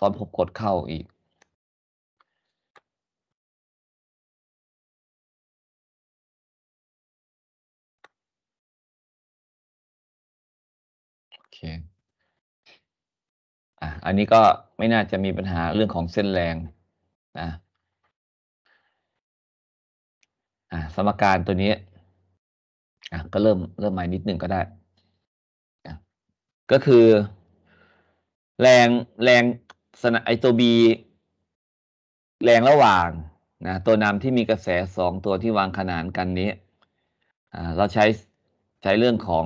ตอนผมกดเข้าอีกโอเคอ่ะอันนี้ก็ไม่น่าจะมีปัญหาเรื่องของเส้นแรงนะอ่ะสมการตัวนี้ อ่ะก็เริ่มเริ่มใหม่นิดหนึ่งก็ได้ ก็คือ แรงแรงสนไอตัว B แรงระหว่างนะตัวนำที่มีกระแสสองตัวที่วางขนานกันนี้เราใช้ใช้เรื่องของ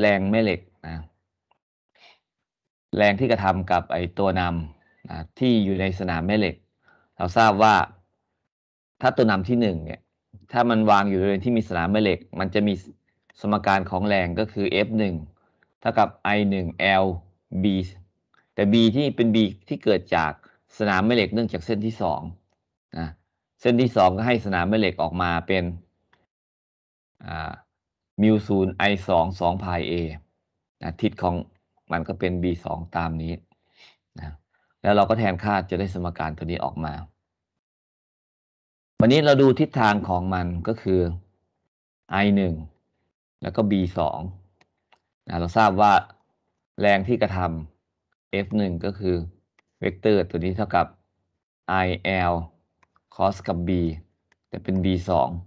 แรงแม่เหล็กนะแรงที่กระทำกับไอตัวนำนะที่อยู่ในสนามแม่เหล็ก เราทราบว่าถ้าตัวนำที่หนึ่งเนี่ยถ้ามันวางอยู่ในที่มีสนามแม่เหล็ก มันจะมีสมการของแรงก็คือ F1 เท่ากับ I1 L B แต่ B ที่เป็น B ที่เกิดจากสนามแม่เหล็กเนื่องจากเส้นที่สองนะเส้นที่สองก็ให้สนามแม่เหล็กออกมาเป็นมิวศูนย์ไอสองสองพายเอทิศของมันก็เป็น b สองตามนี้นะแล้วเราก็แทนค่าจะได้สมการตัวนี้ออกมา วันนี้เราดูทิศทางของมันก็คือ i หนึ่งแล้วก็ b สองนะเราทราบว่าแรงที่กระทำ f1 ก็คือเวกเตอร์ตัวนี้เท่ากับ il cos กับ b แต่เป็น b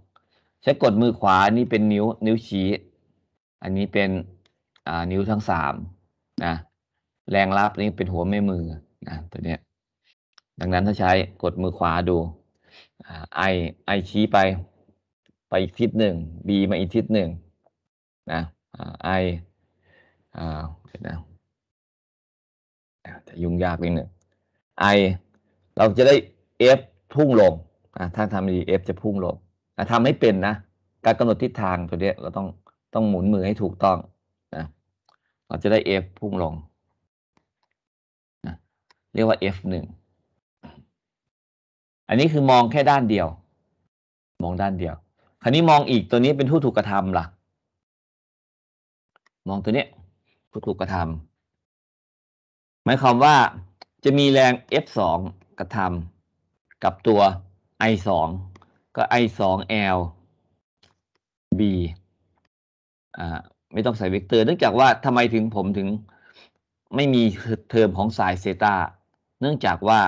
2ใช้กดมือขวานี่เป็นนิ้วนิ้วชี้ อันนี้เป็นนิ้วทั้งสามนะ แรงรับนี่เป็นหัวแม่มือนะตัวเนี้ยดังนั้นถ้าใช้กดมือขวาดู i i ชี้ไป ไปอีกทิศหนึ่ง b มาอีกทิศหนึ่งนะ i ออ่าเดี๋ยวนะจะยุ่งยากนิดหนึ่ง i เราจะได้ f พุ่งลงถ้าทำดี f จะพุ่งลงทำให้เป็นนะ การกำหนดทิศทางตัวนี้เราต้องต้องหมุนมือให้ถูกต้องนะ เราจะได้ f พุ่งลงนะเรียกว่า f หนึ่ง อันนี้คือมองแค่ด้านเดียว มองด้านเดียว คราวนี้มองอีกตัวนี้เป็นผู้ถูกกระทำล่ะ มองตัวเนี้ยผู้ถูกกระทำมายความว่าจะมีแรง F2 กระทำกับตัว I2 ก็ I2L B อ่าไม่ต้องใส่เวกเตอร์ เนื่องจากว่าทำไมถึงผมถึงไม่มีเทอมของสายเซตาเนื่องจากว่า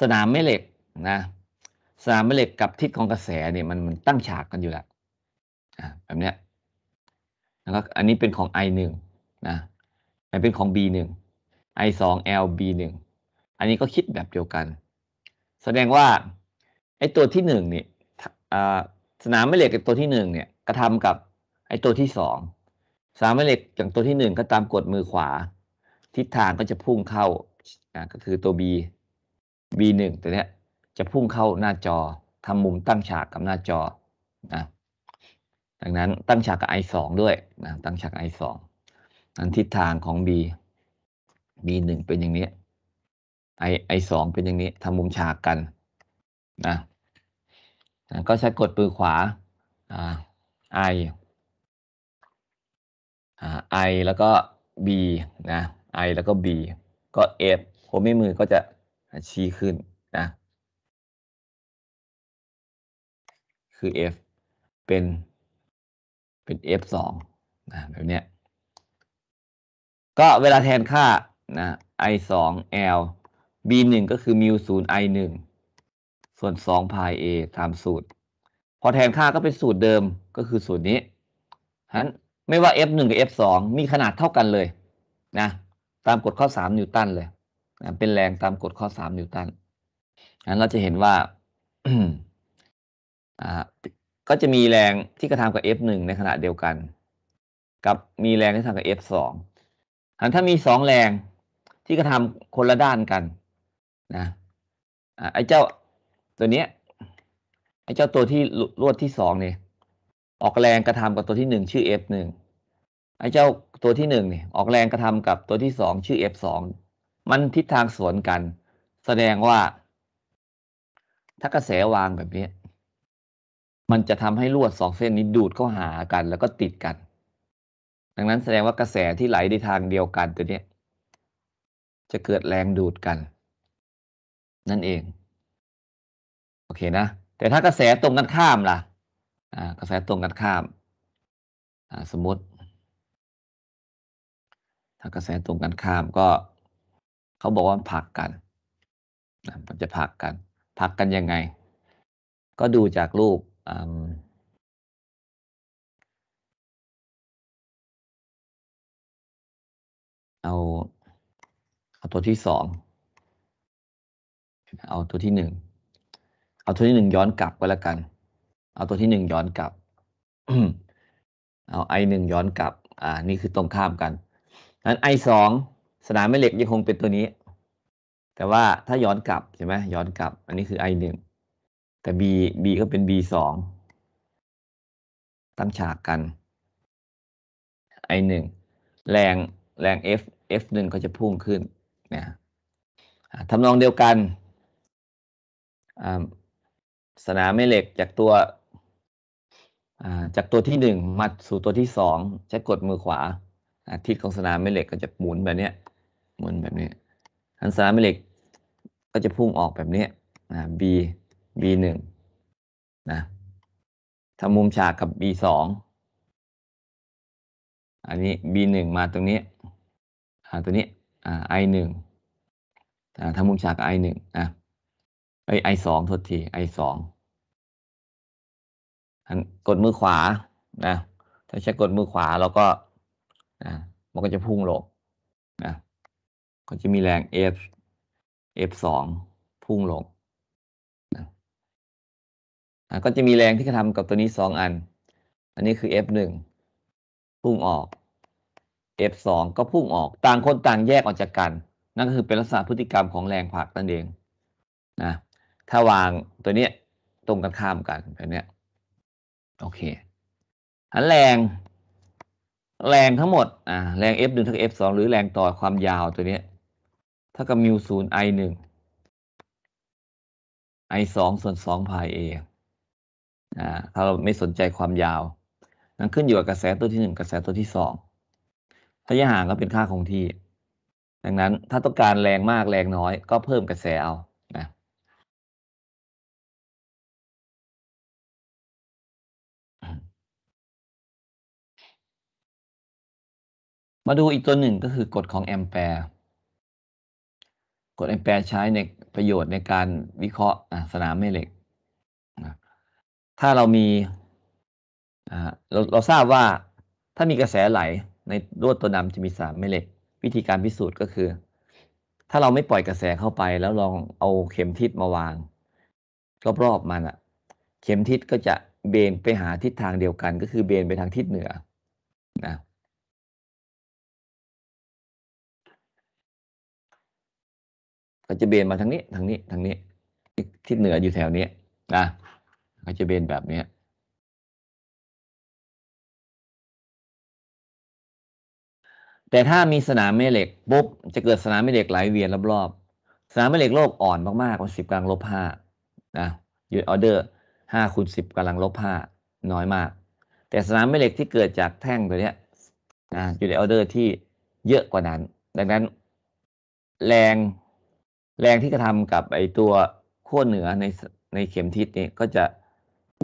สนามแม่เหล็กนะ สนามแม่เหล็กกับทิศของกระแสเนี่ยมันมันตั้งฉากกันอยู่แล้วแบบเนี้ยแล้วอันนี้เป็นของ I1 นะอันเป็นของ B1 I2LB1 อันนี้ก็คิดแบบเดียวกัน แสดงว่าไอ้ตัวที่หนึ่งเนี่ยสนามแม่เหล็กตัวที่หนึ่งเนี่ยกระทำกับไอ้ตัวที่สองสนามแม่เหล็กอย่างตัวที่หนึ่งก็ตามกดมือขวา ทิศทางก็จะพุ่งเข้าก็คือตัว B B1 ตัวเนี้ยจะพุ่งเข้าหน้าจอทำมุมตั้งฉากกับหน้าจอนะดังนั้นตั้งฉากกับ I2 ด้วยนะตั้งฉาก I2 นั้นทิศทางของ B B ีหนึ่งเป็นอย่างนี้ไอไอสองเป็นอย่างนี้ทำมุมฉากกันนะนะก็ใช้กดปือขวาอ่า i อ i แล้วก็ b นะ i แล้วก็ b ก็ f ผมไม่มือก็จะชี้ขึ้นนะ คือ f เป็น เป็น f สองนะแบบเนี้ยก็เวลาแทนค่านะ i 2 l b 1ก็คือมิว์ i 1ส่วน2าย a ตามสูตร พอแทนค่าก็เป็นสูตรเดิมก็คือสูตรนี้ฉะนั้นไม่ว่า f 1กับ f 2มีขนาดเท่ากันเลยนะ ตามกฎข้อ3นิวตันเลยนะเป็นแรงตามกฎข้อ3นิวตันฉะนั้นเราจะเห็นว่า ก็จะมีแรงที่กระทำกับ f 1ในขณะเดียวกัน กับมีแรงที่กระทำกับ f 2ถ้ามี 2 แรงที่กระทำคนละด้านกันนะไอ้เจ้าตัวเนี้ยไอ้เจ้าตัวที่ลวดที่สองเนี่ยออกแรงกระทำกับตัวที่หนึ่งชื่อ f หนึ่งไอ้เจ้าตัวที่หนึ่งเนี่ยออกแรงกระทำกับตัวที่สองชื่อ f สองมันทิศทางสวนกัน แสดงว่า ถ้ากระแสวางแบบนี้มันจะทำให้ลวดสองเส้นนี้ดูดเข้าหากัน แล้วก็ติดกัน ดังนั้นแสดงว่ากระแสที่ไหลในทางเดียวกันตัวนี้จะเกิดแรงดูดกัน นั่นเองโอเคนะแต่ถ้ากระแสตรงกันข้ามล่ะกระแสตรงกันข้ามสมมติ ถ้ากระแสตรงกันข้ามก็เขาบอกว่าผักกันมันจะผักกัน ผักกันยังไง ก็ดูจากรูป เอาตัวที่สอง เอาตัวที่หนึ่ง เอาตัวที่หนึ่งย้อนกลับก็แล้วกัน เอาตัวที่หนึ่งย้อนกลับ เอาไอหนึ่งย้อนกลับ อ่า นี่คือตรงข้ามกันนั้นไอสอง สนามแม่เหล็กยังคงเป็นตัวนี้ แต่ว่าถ้าย้อนกลับใช่ไหม ย้อนกลับ อันนี้คือไอหนึ่ง แต่บีบีก็เป็นบีสองตั้งฉากกัน ไอหนึ่งแรง แรง f f หนึ่งก็จะพุ่งขึ้นนะทำนองเดียวกัน สนามแม่เหล็กจากตัวจากตัวที่หนึ่งมาสู่ตัวที่สองใช้กดมือขวาทิศของสนามแม่เหล็กก็จะหมุนแบบนี้หมุนแบบนี้ อันสนามแม่เหล็กก็จะพุ่งออกแบบนี้ b b หนึ่งนะทำมุมฉากกับ b สอง อันนี้ b หนึ่งมาตรงนี้ตัวนี้ i หนึ่งทำมุมฉาก i หนึ่งนะไอ i สองทษที i สองกดมือขวา นะ ถ้าใช้กดมือขวาเราก็นะมันก็จะพุ่งลงนะก็จะมีแรง F F สองพุ่งลงนะก็จะมีแรงที่กระทำกับตัวนี้สองอัน อันนี้คือ F หนึ่งพุ่งออก F2 ก็พุ่งออกต่างคนต่างแยกออกจากกัน นั่นก็คือเป็นลักษณะพฤติกรรมของแรงผลักนั่นเองนะถ้าวางตัวเนี้ยตรงกันข้ามกันแบบเนี้ยโอเคอันแรง แรงทั้งหมดอ่าแรง F1 เท่าก F2 หรือแรงต่อความยาวตัวเนี้ยเท่ากับมิวศูนย์ I1 I2 ส่วน2พาย A อ่าถ้าเราไม่สนใจความยาวนั่นขึ้นอยู่กับกระแสตัวที่ 1 กระแสตัวที่2ระยะห่างก็เป็นค่าคงที่ ดังนั้นถ้าต้องการแรงมากแรงน้อยก็เพิ่มกระแสเอา นะ มาดูอีกตัวหนึ่งก็คือกฎของแอมแปร์ กฎแอมแปร์ใช้ในประโยชน์ในการวิเคราะห์สนามแม่เหล็ก ถ้าเรามีเราเราทราบว่าถ้ามีกระแสไหลในลวดตัวดำจะมีสามแม่เหล็กวิธีการพิสูจน์ก็คือ ถ้าเราไม่ปล่อยกระแสเข้าไปแล้วลองเอาเข็มทิศมาวาง รอบๆมันอะเข็มทิศก็จะเบนไปหาทิศทางเดียวกัน ก็คือเบนไปทางทิศเหนือนะก็จะเบนมาทางนี้ทางนี้ทางนี้ทิศเหนืออยู่แถวนี้นะก็จะเบนแบบนี้แต่ถ้ามีสนามแม่เหล็ก ปุ๊บ จะเกิดสนามแม่เหล็กไหลเวียนรอบๆ สนามแม่เหล็กโลกอ่อนมากๆวันสิบกำลังลบห้านะยูออเดอร์ห้าคูณสิบกำลังลบห้าน้อยมาก แต่สนามแม่เหล็กที่เกิดจากแท่งตัวเนี้ยนะยูออเดอร์ที่เยอะกว่านั้น ดังนั้น แรงแรงที่กระทำกับไอตัวขั้วเหนือในในเข็มทิศนี่ก็จะ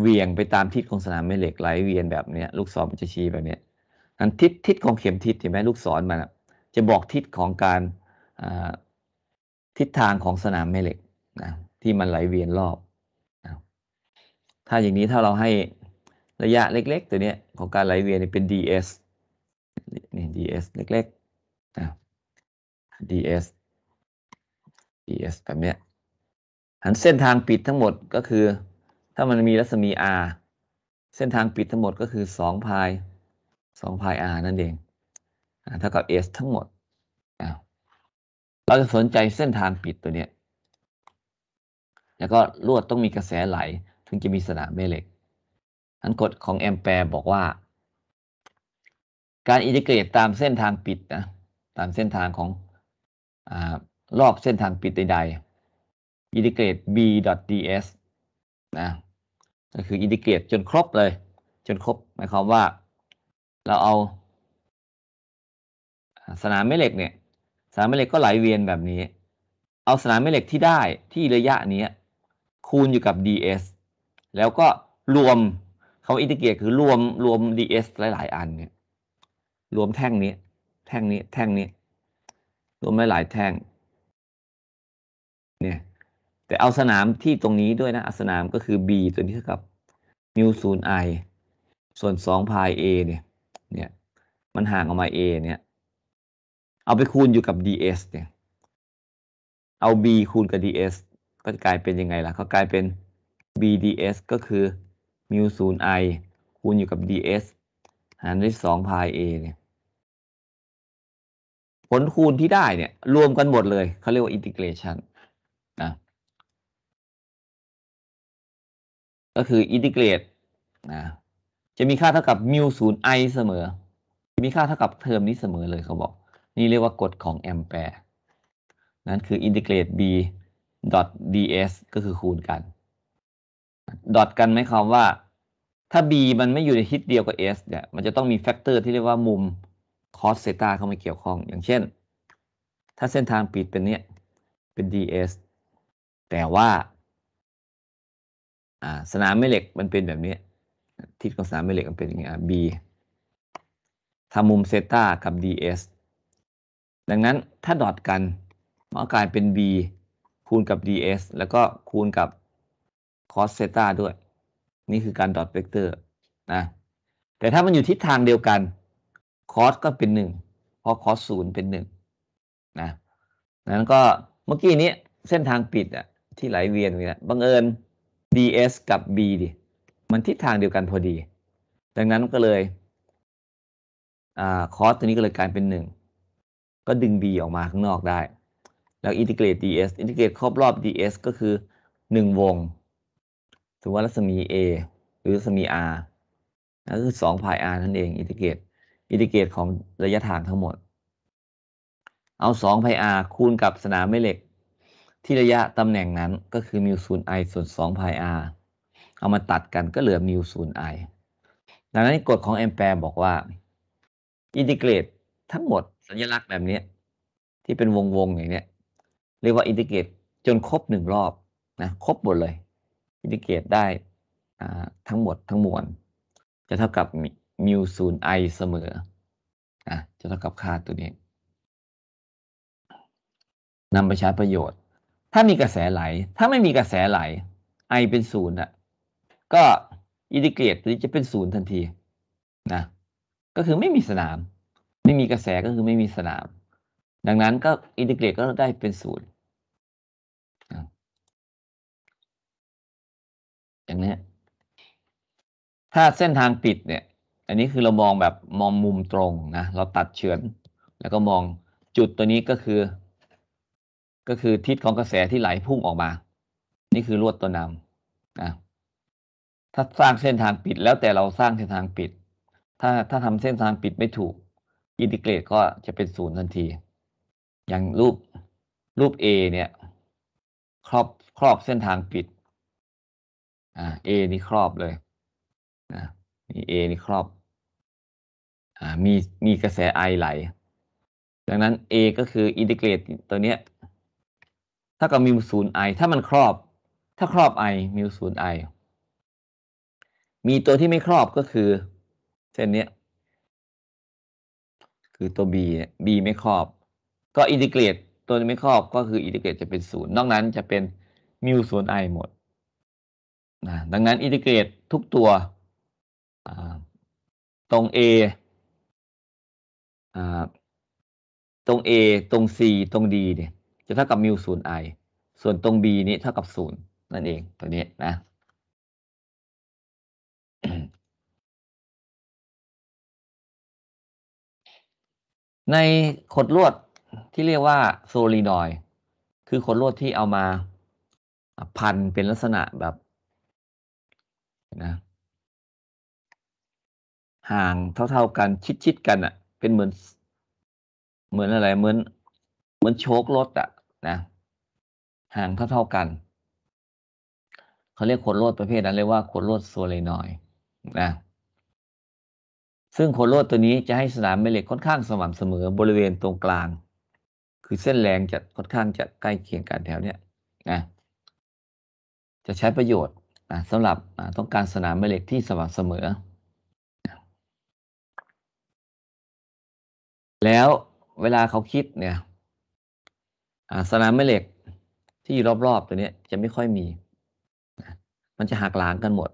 เวียงไปตามทิศของสนามแม่เหล็กไหลเวียนแบบเนี้ย ลูกศรมันจะชี้แบบเนี้ยนั้นทิศทิศของเข็มทิศเห็นไหมลูกศรมันจะบอกทิศของการทิศทางของสนามแม่เหล็กนะที่มันไหลเวียนรอบนะถ้าอย่างนี้ถ้าเราให้ระยะเล็กๆตัวนี้ของการไหลเวียนเป็น ds นี่ ds เล็กๆนะ ds ds แบบนี้หันเส้นทางปิดทั้งหมดก็คือ ถ้ามันมีรัศมี r เส้นทางปิดทั้งหมดก็คือ 2 พาย2 pi r นั่นเอง เท่ากับ s ทั้งหมด เราจะสนใจเส้นทางปิดตัวเนี้ย แล้วก็ลวดต้องมีกระแสไหลถึงจะมีสนามแม่เหล็กอันกฎของแอมแปร์บอกว่า การอินทิเกรตตามเส้นทางปิดนะ ตามเส้นทางของอรอบเส้นทางปิดใดๆ อินทิเกรต b ds นะ ก็คืออินทิเกรตจนครบเลย จนครบหมายความว่าเราเอา สนามแม่เหล็กเนี่ย สนามแม่เหล็กก็ไหลเวียนแบบนี้ เอาสนามแม่เหล็กที่ได้ที่ระยะนี้คูณอยู่กับ ds แล้วก็รวมคำว่าอินทิเกรตคือรวมรวม ds หลาย ๆ อันเนี่ย รวมแท่งนี้ แท่งนี้ แท่งนี้ รวมไหลายแท่ง เนี่ย แต่เอาสนามที่ตรงนี้ด้วยนะ สนามก็คือ b ตัวนี้เท่ากับ μ ิศูนย์ i ส่วน2 pi a เนี่ยเนี่ย มันห่างออกมา a เนี่ย เอาไปคูณอยู่กับ ds เนี่ย เอา b คูณกับ ds ก็จะกลายเป็นยังไงล่ะก็กลายเป็น bds ก็คือมิวศูนย์ i คูณอยู่กับ ds หารด้วยสองพาย a เนี่ย ผลคูณที่ได้เนี่ย รวมกันหมดเลยเขาเรียกว่า integration นะก็คือ integrate นะจะมีค่าเท่ากับมิวศูนย์ไอเสมอมีค่าเท่ากับเทอมนี้เสมอเลยเขาบอก นี่เรียกว่ากฎของแอมแปร์ นั่นคืออินทิเกรต b dot ds ก็คือคูณกัน ดอทกันไหมครับว่าถ้า b มันไม่อยู่ในทิศเดียวกับ s เนี่ยมันจะต้องมีแฟกเตอร์ที่เรียกว่ามุม cos เซตาเข้ามาเกี่ยวข้องอย่างเช่น ถ้าเส้นทางปิดเป็นเนี้ยเป็น ds แต่ว่าสนามแม่เหล็กมันเป็นแบบนี้ทิศของสนามแม่เหล็กมันเป็นอย่างไงี้ B ทำมุมเซต้ากับ DS ดังนั้นถ้าดอทกันมันก็กลายเป็น B คูณกับ ds แล้วก็คูณกับ cos เซต้าด้วย นี่คือการดอทเวกเตอร์นะแต่ถ้ามันอยู่ทิศทางเดียวกัน cos ก็เป็นหนึ่งเพราะ cos ศูนย์เป็นหนึ่งนะนั้นก็เมื่อกี้นี้เส้นทางปิดอะที่ไหลเวียนเนี่ยบังเอิญ ds กับ b ดิมันทิศทางเดียวกันพอดี ดังนั้นก็เลยอคอสตัวนี้ก็เลยกลายเป็นหนึ่ง ก็ดึง b ออกมาข้างนอกได้ แล้วอินทิเกรต ds อินทิเกรตครอบรอบ ds ก็คือ 1 วง ถือว่ารัศมี a หรือรัศมี r นั่นคือ2พาย r นั่นเอง อินทิเกรต อินทิเกรตของระยะทางทั้งหมด เอา2พาย r คูณกับสนามแม่เหล็ก ที่ระยะตำแหน่งนั้นก็คือมิวศูนย์ i ส่วน2พาย r เอามาตัดกันก็เหลือมิวศูนย์ไอ ดังนั้นกฎของแอมแปร์บอกว่า อินทิเกรตทั้งหมดสัญลักษณ์แบบนี้ ที่เป็นวงๆอย่างเนี้ยเรียกว่าอินทิเกรตจนครบหนึ่งรอบนะครบหมดเลย อินทิเกรตได้ทั้งหมดทั้งมวลจะเท่ากับมิวศูนย์ไอเสมออ่ะจะเท่ากับค่าตัวนี้นำไปใช้ประโยชน์ ถ้ามีกระแสไหล ถ้าไม่มีกระแสไหลไอเป็นศูนย์อะก็อินทิเกรตตัวนี้จะเป็นศูนย์ทันที นะ ก็คือไม่มีสนาม ไม่มีกระแสก็คือไม่มีสนาม ดังนั้นก็อินทิเกรตก็ได้เป็นศูนย์อย่างนี้ถ้าเส้นทางปิดเนี่ย อันนี้คือเรามองแบบมองมุมตรงนะเราตัดเฉือน แล้วก็มองจุดตัวนี้ก็คือ ก็คือทิศของกระแสที่ไหลพุ่งออกมา นี่คือลวดตัวนำนะถ้าสร้างเส้นทางปิดแล้วแต่เราสร้างเส้นทางปิดถ้าถ้าทำเส้นทางปิดไม่ถูก อินทิเกรตก็จะเป็นศูนย์ทันที อย่างรูปรูป A เนี่ยครอบครอบเส้นทางปิดอ่า A นี่ครอบเลยนะนี่ A นี่ครอบอ่ามีมีกระแสไอไหลดังนั้น A ก็คืออินทิเกรตตัวเนี้ยถ้ากับมิวศูนย์ไอถ้ามันครอบ ถ้าครอบไอมิวศูนย์ไอมีตัวที่ไม่ครอบก็คือ เส้นนี้คือตัว b เนี่ย b ไม่ครอบ ก็อินทิเกรตตัวไม่ครอบก็คือ อินทิเกรตจะเป็นศูนย์นอกนั้นจะเป็นมิวส่วน i หมดนะดังนั้น อินทิเกรตทุกตัวตรง a ตรง a ตรง c ตรง d เนี่ยจะเท่ากับมิวส่วน i ส่วนตรง b นี้เท่ากับศูนย์นั่นเองตัวนี้นะในขดลวดที่เรียกว่าโซลิดอยคือขดลวดที่เอามาพันเป็นลักษณะแบบนะ ห่างเท่า ๆกันชิด ๆ กันอะ่ะ เป็นเหมือน เหมือนอะไร เหมือนเหมือนโชกรถอะ่ะนะ ห่างเท่า ๆกัน เขาเรียกขดลวด ประเภท นั้นเรียกว่าขดลวดโซลีดอยนะซึ่งโคโลดตัวนี้จะให้สนามแม่เหล็กค่อนข้างสม่ำเสมอบริเวณตรงกลาง คือเส้นแรงจะค่อนข้างจะใกล้เคียงกันแถวเนี้ยนะจะใช้ประโยชน์นะสำหรับนะต้องการสนามแม่เหล็กที่สม่ำเสมอ แล้วเวลาเขาคิดเนี่ยสนามแม่เหล็กที่รอบๆตัวนี้จะไม่ค่อยมีมันจะหักล้างกันหมด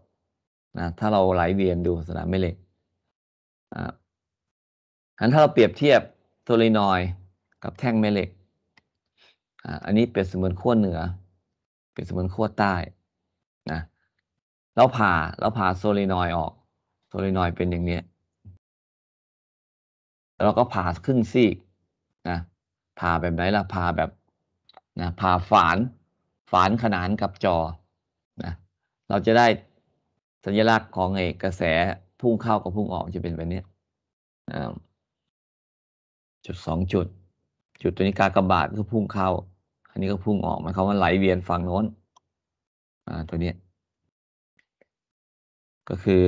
นะถ้าเราไหลเวียนดูสนามแม่เหล็กอันถ้าเราเปรียบเทียบโซลินอยกับแท่งแม่เหล็กอันนี้เปรียบเสมือนขั้วเหนือ เปรียบเสมือนขั้วใต้ นะเราผ่าเราผ่าโซลินอยออก โซลินอยเป็นอย่างนี้แล้วเราก็ผ่าครึ่งซีกนะ ผ่าแบบ ไหนล่ะ ผ่าแบบ นะ ผ่าฝานฝานขนานกับจอ นะ เราจะได้สัญลักษณ์ของ เอกระแสพุ่งเข้ากับพุ่งออกจะเป็นแบบนี้จุดสองจุด จุดตัวนี้กากระบาดก็พุ่งเข้าอันนี้ก็พุ่งออกหมายความว่าไหลเวียนฝั่งโน้นอ่าตัวนี้ ก็คือ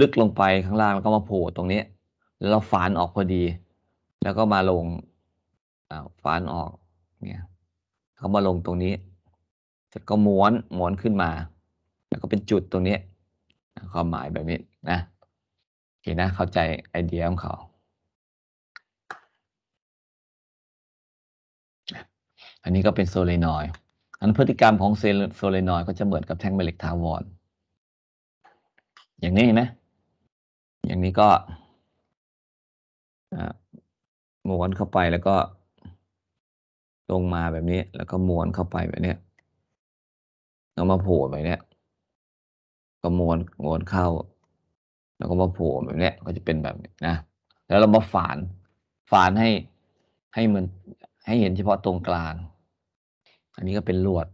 ลึกลงไปข้างล่างแล้วก็มาโผล่ตรงนี้แล้วเราฝานออกพอดี แล้วก็มาลงอ่าฝานออกเนี่ยเขามาลงตรงนี้เสร็จก็ม้วนม้วนขึ้นมา แล้วก็เป็นจุดตรงนี้ความหมายแบบนี้นะ โอเคนะ เข้าใจไอเดียของเขา อันนี้ก็เป็นโซเลนอยอันพฤติกรรมของเซโซเลนอยก็จะเหมือนกับแท่งแม่เหล็กทาวนอย่างนี้นะ อย่างนี้ก็ม้วนเข้าไปแล้วก็ ลงมาแบบนี้ แล้วก็ม้วนเข้าไปแบบนี้แล้วมาโผล่แบบนี้ก็ม้วนม้วนเข้า แล้วก็มาโผล่แบบนี้ก็จะเป็นแบบนี้นะ แล้วเรามาฝาน ฝานให้ให้มัน ให้เห็นเฉพาะตรงกลาง อันนี้ก็เป็นลวด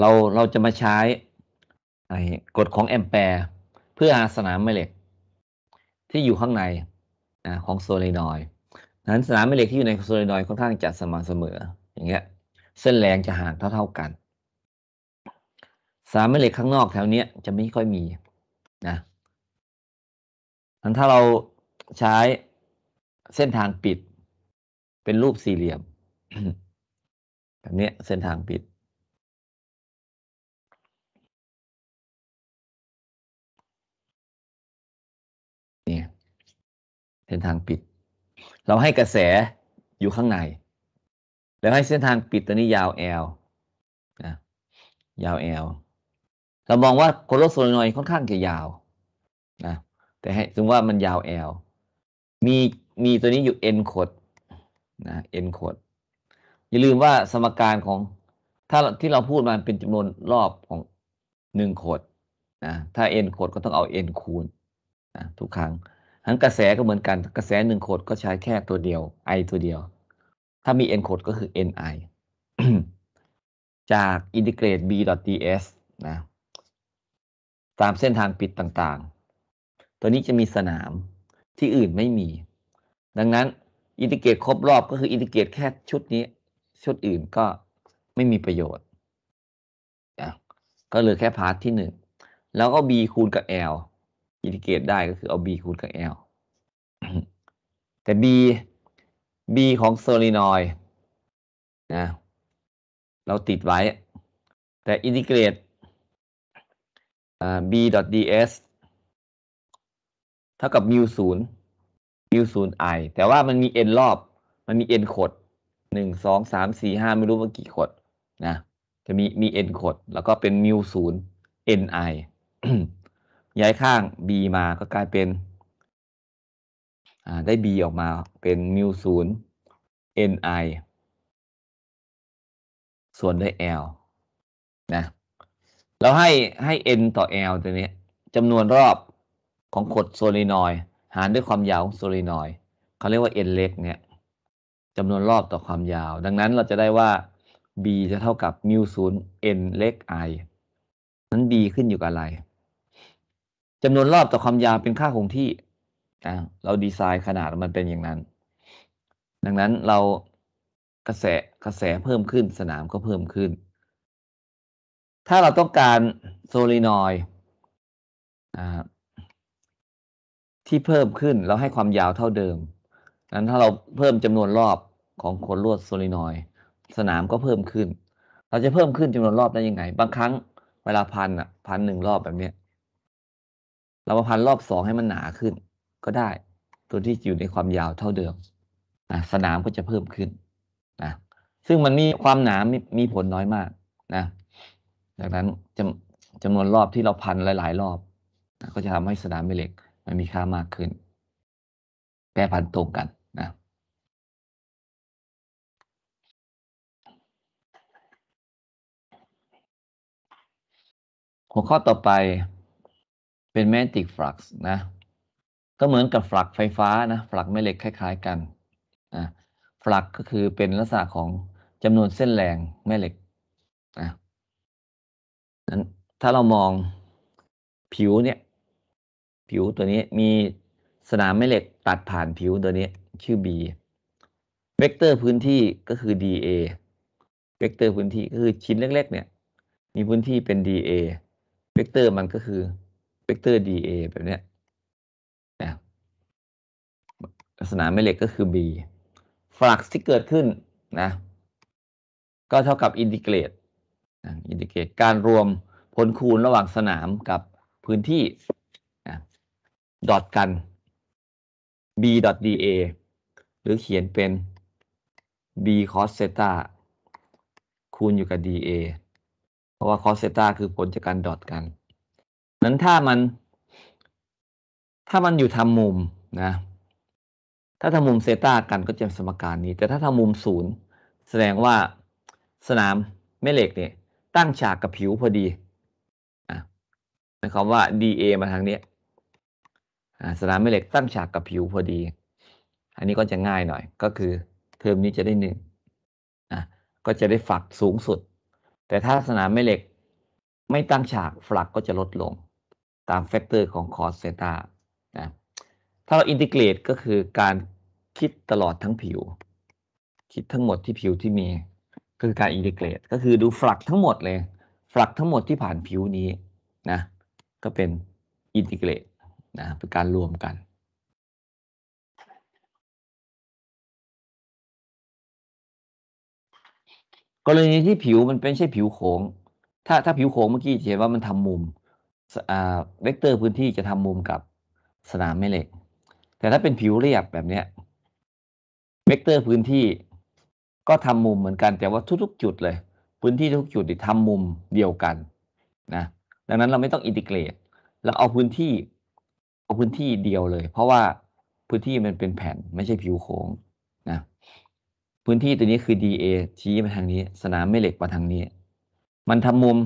เราเราจะมาใช้กฎของแอมแปร์เพื่อหาสนามแม่เหล็ก ที่อยู่ข้างในนะของโซลลนอยด์นั้น สนามแม่เหล็กที่อยู่ในโซลลนอยด์ค่อนข้างจะสม่ำเสมอ อย่างเงี้ย เส้นแรงจะห่างเท่าเท่ากัน สนามแม่เหล็กข้างนอกแถวเนี้ยจะไม่ค่อยมี นะนั้นถ้าเราใช้เส้นทางปิด เป็นรูปสี่เหลี่ยม แบบนี้เส้นทางปิดเส้นทางปิด เราให้กระแสอยู่ข้างในแล้วให้เส้นทางปิดตัวนี้ยาวแอลนะ ยาวแอลเรามองว่าโคโลโซนอยค่อนข้างจะยาวนะ แต่ให้ถึงว่ามันยาวแอลมีมีตัวนี้อยู่ n ขโคดนะ n ขโคดอย่าลืมว่าสมการของ ถ้าที่เราพูดมาเป็นจำนวนรอบของหนึ่งโคดนะ ถ้า n โคดก็ต้องเอา n คูณนะทุกครั้งทั้งกระแสก็เหมือนกัน กระแสหนึ่งโคดก็ใช้แค่ตัวเดียว i ตัวเดียว ถ้ามี n โคดก็คือ ni จาก integrate b.ts นะ ตามเส้นทางปิดต่างๆ ตัวนี้จะมีสนามที่อื่นไม่มี ดังนั้น อินทิเกรตครบรอบก็คืออินทิเกรตแค่ชุดนี้ ชุดอื่นก็ไม่มีประโยชน์ ก็เหลือแค่พาร์ทที่หนึ่ง แล้วก็ b คูณกับ l อินทิเกรตได้ก็คือเอา b คูณกับ l แต่ b b ของเซอร์ลินอยนะเราติดไว้ แต่อินทิเกรต b ds เท่ากับมิวศูนย์มิวศูนย์ i แต่ว่ามันมี n รอบ มันมี n ขดหนึ่งสองสามสี่ห้าไม่รู้ว่ากี่ขด นะ จะมีมี n ขด แล้วก็เป็นมิวศูนย์ ni ย้ายข้าง b มาก็กลายเป็น ได้ b ออกมาเป็นมิวศูนย์ ni ส่วนด้วย l นะ เราให้ให้ n ต่อ l ตัวนี้จำนวนรอบของขดโซลินอย หารด้วยความยาวของโซลินอย เขาเรียกว่า n เล็กเนี่ยจำนวนรอบต่อความยาว ดังนั้นเราจะได้ว่า b จะเท่ากับมิวศูนย์ n เล็ก i นั้น b ขึ้นอยู่กับอะไรจำนวนรอบต่อความยาวเป็นค่าคงที่เราดีไซน์ขนาดมันเป็นอย่างนั้น ดังนั้นเรากระแสกระแสเพิ่มขึ้น สนามก็เพิ่มขึ้น ถ้าเราต้องการโซลินอยที่เพิ่มขึ้นเราให้ความยาวเท่าเดิมนั้นถ้าเราเพิ่มจำนวนรอบของคนลวดโซลินอยสนามก็เพิ่มขึ้น เราจะเพิ่มขึ้น จำนวนรอบได้ยังไง บางครั้ง เวลาพันอ่ะพันหนึ่งรอบแบบเนี้ยเรามาพันรอบสองให้มันหนาขึ้นก็ได้ตัวที่อยู่ในความยาวเท่าเดิมนะสนามก็จะเพิ่มขึ้นนะซึ่งมันมีความหนามมีผลน้อยมาก นะดังนั้นจำจำนวนรอบที่เราพันหลายๆรอบนะก็จะทำให้สนามแม่เหล็ก มันมีค่ามากขึ้น แปรพันตรงกันนะหัวข้อต่อไปเป็นแมนติกฟลักซ์นะ ก็เหมือนกับฟลักไฟฟ้านะฟลักแม่เหล็กคล้ายๆกันนะฟลักก็คือเป็นลักษณะของจำนวนเส้นแรงแม่เหล็กนะนั้นถ้าเรามองผิวเนี่ยผิวตัวนี้มีสนามแม่เหล็กตัดผ่านผิวตัวนี้ชื่อ B เวกเตอร์พื้นที่ก็คือ dA เวกเตอร์พื้นที่ก็คือชิ้นเล็กๆเนี่ยมีพื้นที่เป็น dA เวกเตอร์มันก็คือเวกเตอร์ dA แบบเนี้ยนะลักษณะแม่เหล็กก็คือ b ฟลักที่เกิดขึ้นนะ ก็เท่ากับอินทิเกรต อินทิเกรตการรวมผลคูณระหว่างสนามกับพื้นที่ ดอทกัน b ดอท da หรือเขียนเป็น b cos เซตาคูณอยู่กับ da เพราะว่า cos เซตาคือผลจากการดอทกันั้นถ้ามัน ถ้ามันอยู่ทำมุมนะ ถ้าทำมุมเซตากันก็จะสมการนี้ แต่ถ้าทำมุมศูนย์แสดงว่าสนามแม่เหล็กเนี่ย ตั้งฉากกับผิวพอดีหมายความว่า DA มาทางนี้สนามแม่เหล็กตั้งฉากกับผิวพอดี อันนี้ก็จะง่ายหน่อยก็คือเทอมนี้จะได้หนึ่งก็จะได้ฝักสูงสุด แต่ถ้าสนามแม่เหล็ก ไม่ตั้งฉากฝักก็จะลดลงตามแฟกเตอร์ของคอสเซตานะ ถ้าเราอินทิเกรตก็คือการคิดตลอดทั้งผิว คิดทั้งหมดที่ผิวที่มีก็คือการอินทิเกรต ก็คือดูฝักทั้งหมดเลยฝักทั้งหมดที่ผ่านผิวนี้ นะ ก็เป็นอินทิเกรต นะ เป็นการรวมกัน กรณีที่ผิวมันเป็นใช่ผิวโขงถ้าถ้าผิวโขงเมื่อกี้เห็นว่ามันทำมุมเวกเตอร์พื้นที่จะทำมุมกับสนามแม่เหล็ก แต่ถ้าเป็นผิวเรียบแบบเนี้ยเวกเตอร์พื้นที่ก็ทำมุมเหมือนกัน แต่ว่าทุกๆ จุดเลย พื้นที่ทุกจุดทำมุมเดียวกันนะ ดังนั้นเราไม่ต้องอินทิเกรตเราเอาพื้นที่เอาพื้นที่เดียวเลย เพราะว่าพื้นที่มันเป็นแผ่น ไม่ใช่ผิวโค้งนะพื้นที่ตัวนี้คือ DA ชี้มาทางนี้สนามแม่เหล็กมาทางนี้ มันทำมุม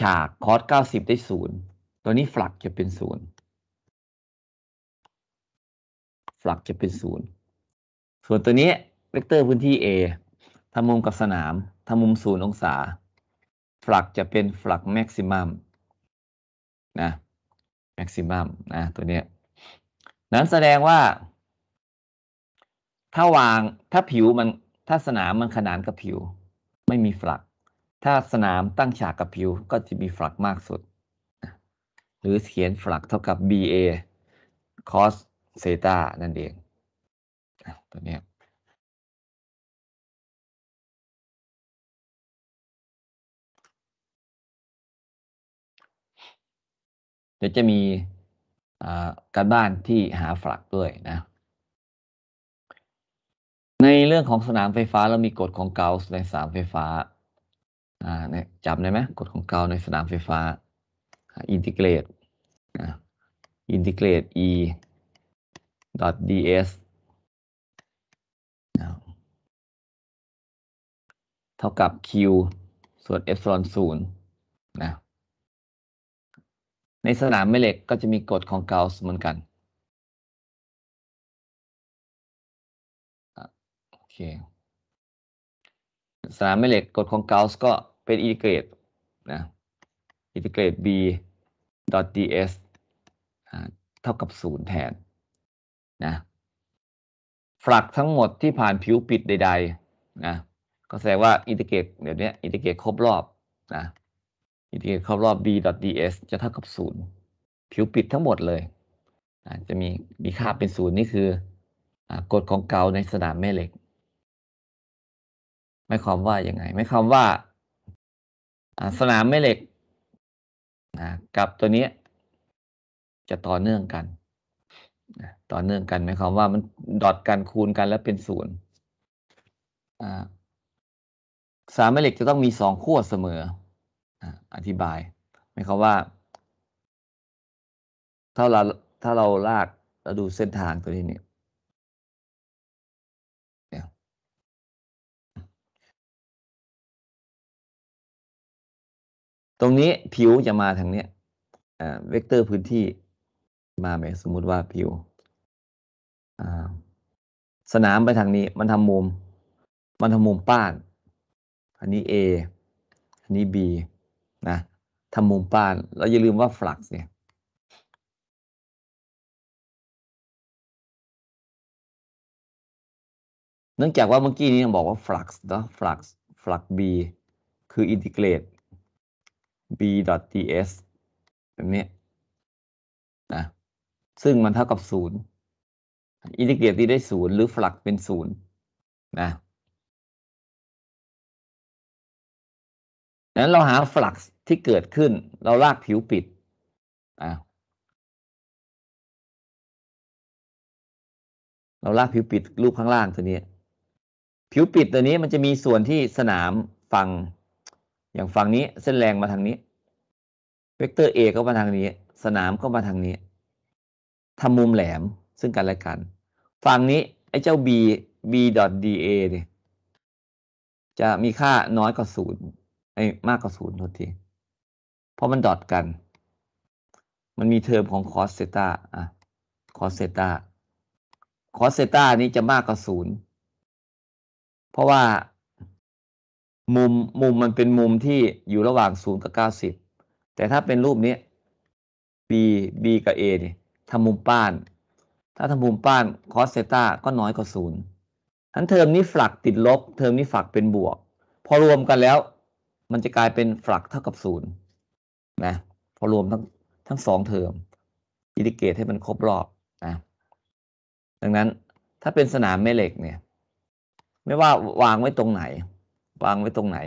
ฉากคอสเก้าสิบได้ศูนย์ ตัวนี้ฝลักจะเป็นศูนย์ฝลักจะเป็นศูนย์ส่วนตัวนี้เวกเตอร์พื้นที่ A ทำมุมกับสนามทำมุมศูนย์องศาฝลักจะเป็นฝลักแม็กซิมัมนะแม็กซิมัมนะตัวนี้ นั้นแสดงว่า ถ้าวางถ้าผิวมันถ้าสนามมันขนานกับผิว ไม่มีฝลักถ้าสนามตั้งฉากกับผิว ก็จะมีฝลักมากสุด หรือเขียนฝลักเท่ากับ BA cos เซตานั่นเองตัวนี้เดี๋ยวจะมีการบ้านที่หาฝลักด้วยนะ ในเรื่องของสนามไฟฟ้าเรามีกฎของเกาส์ในสนามไฟฟ้าอ่าเนี่ยจำได้ไหมกฎของเกาในสนามไฟฟ้าอินทิเกรตอินทิเกรต e d ds เท่ากับ q ส่วนเอฟซอนศูนย์นะในสนามแม่เหล็กก็จะมีกฎของเกาส์เหมือนกันโอเคสนามแม่เหล็กกฎของเกาส์ก็เป็นอินทิเกรตนะอินทิเกรต b dot ds เท่ากับศูนย์แทน นะฝรักทั้งหมดที่ผ่านผิวปิดใดๆ นะ ก็แสดงว่าอินทิเกรตเดี๋ยวนี้อินทิเกรตครบรอบ นะอินทิเกรตครบรอบ b dot ds จะเท่ากับศูนย์ผิวปิดทั้งหมดเลย จะมีมีค่าเป็นศูนย์นี่คือกฎของเกาในสนามแม่เหล็ก ไม่ความว่าอย่างไง ไม่ความว่าสนามแม่เหล็กนะกับตัวนี้ จะต่อเนื่องกันต่อเนื่องกันหมายความว่ามันดอทกันคูณกันแล้วเป็นศูนย์สามแม่เหล็กจะต้องมีสองขั้วเสมออธิบายหมายความว่า ถ้าเราถ้าเราลากเราดูเส้นทางตัวนี้เนี่ยตรงนี้ผิวจะมาทางเนี้ยอ่าเวกเตอร์พื้นที่มาไหมสมมุติว่าผิวอ่าสนามไปทางนี้มันทำมุม มันทำมุมป้าน อันนี้ A อันนี้ B นะทำมุมป้าน แล้วอย่าลืมว่าฟลักซ์เนี่ยเนื่องจากว่าเมื่อกี้นี้เราบอกว่าฟลักซ์เนาะฟลักซ์ฟลักซ์ B คืออินทิเกรต b.ts แบบนี้นะซึ่งมันเท่ากับศูนย์ อินทิเกรตที่ได้ศูนย์ หรือฝลักเป็นศูนย์นะนั้นเราหาฝลักที่เกิดขึ้น เราลากผิวปิดอ่าเราลากผิวปิดรูปข้างล่างตัวนี้ผิวปิดตัวนี้มันจะมีส่วนที่สนามฝั่งอย่างฝั่งนี้เส้นแรงมาทางนี้ เวกเตอร์ A ก็มาทางนี้ สนามก็มาทางนี้ ทำมุมแหลมซึ่งกันและกัน ฝั่งนี้ ไอ้เจ้า b b da เนี่ยจะมีค่าน้อยกว่าศูนย์ไอ้มากกว่าศูนย์ทันที เพราะมันดอทกัน มันมีเทอมของคอสเซต้าอ่ะคอสเซต้าคอสเซต้านี้จะมากกว่าศูนย์ เพราะว่ามุมมุมมันเป็นมุมที่อยู่ระหว่างศูนย์กับเก้าสิบแต่ถ้าเป็นรูปนี้ b b กับ a เนี่ยทำมุมป้าน ถ้าทำมุมป้านคอสเซต้าก็น้อยกว่าศูนย์ทั้นเทอมนี้ฝักติดลบเทอมนี้ฝักเป็นบวก พอรวมกันแล้วมันจะกลายเป็นฝักเท่ากับศูนย์นะพอรวมทั้งทั้งสองเทอม อินดิเกตให้มันครบรอบนะดังนั้นถ้าเป็นสนามแม่เหล็กเนี่ย ไม่ว่าวางไว้ตรงไหนวาง ไว้ ตรงไหน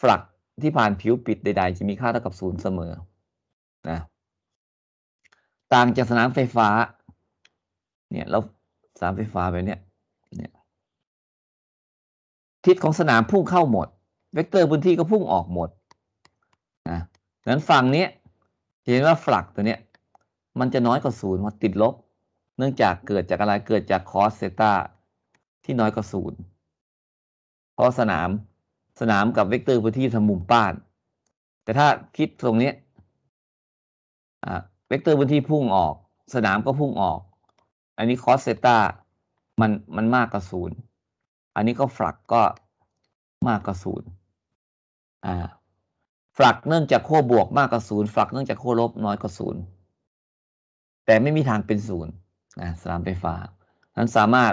ฝรักที่ผ่านผิวปิดใด ๆ จะมีค่าเท่ากับศูนย์เสมอนะต่าง จากสนามไฟฟ้า เนี่ยเราสนามไฟฟ้าไปเนี่ยเนี่ยทิศ ของสนามพุ่งเข้าหมด เวกเตอร์พื้นที่ก็พุ่งออกหมดนะนั้นฝั่งนี้เห็นว่าฝักตัวเนี้ย มันจะน้อยกว่าศูนย์มาติดลบ เนื่องจากเกิดจากอะไรเกิดจากคอสเซตาที่น้อยกว่าศูนย์เพราะสนามสนามกับเวกเตอร์พื้นที่ทำมุมป้าน แต่ถ้าคิดตรงนี้เวกเตอร์พื้นที่พุ่งออก สนามก็พุ่งออก อันนี้คอสเซตามันมันมากกว่าศูนย์อันนี้ก็ฝักก็มากกว่าศูนย์อ่าฝักเนื่องจากโค้บวกมากกว่าศูนย์ฝักเนื่องจากโค้ลบน้อยกว่าศูนย์แต่ไม่มีทางเป็นศูนย์นะสนามไฟฟ้านั้นสามารถ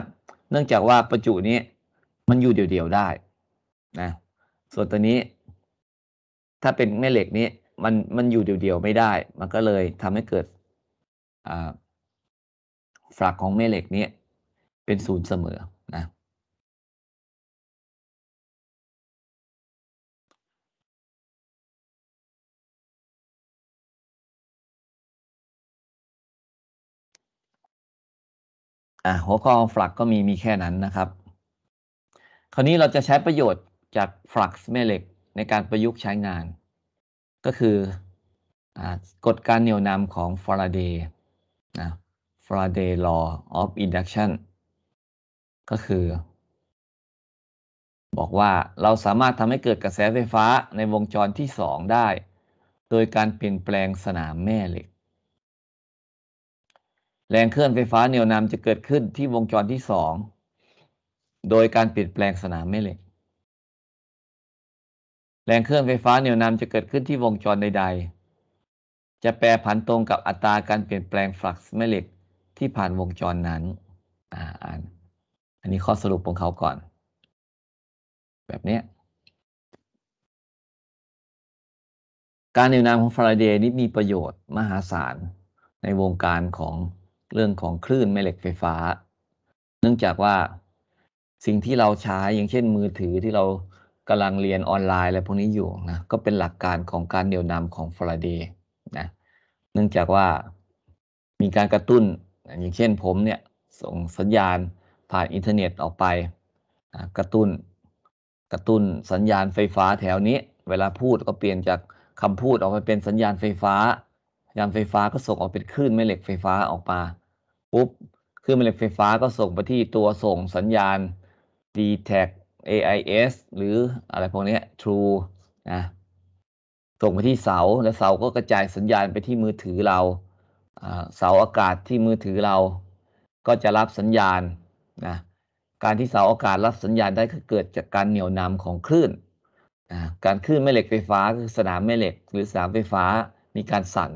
เนื่องจากว่าประจุนี้มันอยู่เดี่ยวๆ ได้ นะ ส่วนตัวนี้ ถ้าเป็นแม่เหล็กนี้ มันมันอยู่เดี่ยวๆ ไม่ได้ มันก็เลยทำให้เกิดฝักของแม่เหล็กนี้ เป็นศูนย์เสมอนะ อ่ะหัวข้อฝักก็มีมีแค่นั้นนะครับคราวนี้เราจะใช้ประโยชน์จากฟลักซ์แม่เหล็กในการประยุกต์ใช้งาน ก็คือกฎการเหนี่ยวนำของฟาราเดย์นะฟาราเดย์ลอออฟอินดักชันก็คือ บอกว่าเราสามารถทำให้เกิดกระแสไฟฟ้าในวงจรที่สองได้ โดยการเปลี่ยนแปลงสนามแม่เหล็ก แรงเคลื่อนไฟฟ้าเหนี่ยวนำจะเกิดขึ้นที่วงจรที่สองโดยการเปลี่ยนแปลงสนามแม่เหล็ก แรงเคลื่อนไฟฟ้าเหนี่ยวนำจะเกิดขึ้นที่วงจรใดๆ จะแปรผันตรงกับอัตราการเปลี่ยนแปลงฟลักซ์แม่เหล็กที่ผ่านวงจรนั้น อ่าอันอันนี้ข้อสรุปของเขาก่อน แบบนี้การเหนี่ยวนำของฟาราเดย์นี้มีประโยชน์มหาศาลในวงการของเรื่องของคลื่นแม่เหล็กไฟฟ้า เนื่องจากว่าสิ่งที่เราใช้อย่างเช่นมือถือที่เรากำลังเรียนออนไลน์อะไรพวกนี้อยู่นะก็เป็นหลักการของการเดี่ยวนำของฟลราเดย์นะเนื่องจากว่ามีการกระตุ้นอย่างเช่นผมเนี่ยส่งสัญญาณผ่านอินเทอร์เน็ตออกไปนะกระตุ้น กระตุ้นสัญญาณไฟฟ้าแถวนี้ เวลาพูดก็เปลี่ยนจากคำพูดออกไปเป็นสัญญาณไฟฟ้าสัญญาณไฟฟ้าก็ส่งออกเป็นคลื่นแม่เหล็กไฟฟ้าออกมาปุ๊บคลื่นแม่เหล็กไฟฟ้าก็ส่งไปที่ตัวส่งสัญญาณ d t a c AIS หรือ อะไรพวกนี้ True นะส่งไปที่เสาแล้วเสาก็กระจายสัญญาณไปที่มือถือเรา เสาอากาศที่มือถือเรา ก็จะรับสัญญาณนะ การที่เสาอากาศรับสัญญาณได้ก็เกิดจากการเหนี่ยวนำของคลื่นนะการคลื่นแม่เหล็กไฟฟ้าคือสนามแม่เหล็ก หรือสนามไฟฟ้ามีการสั่น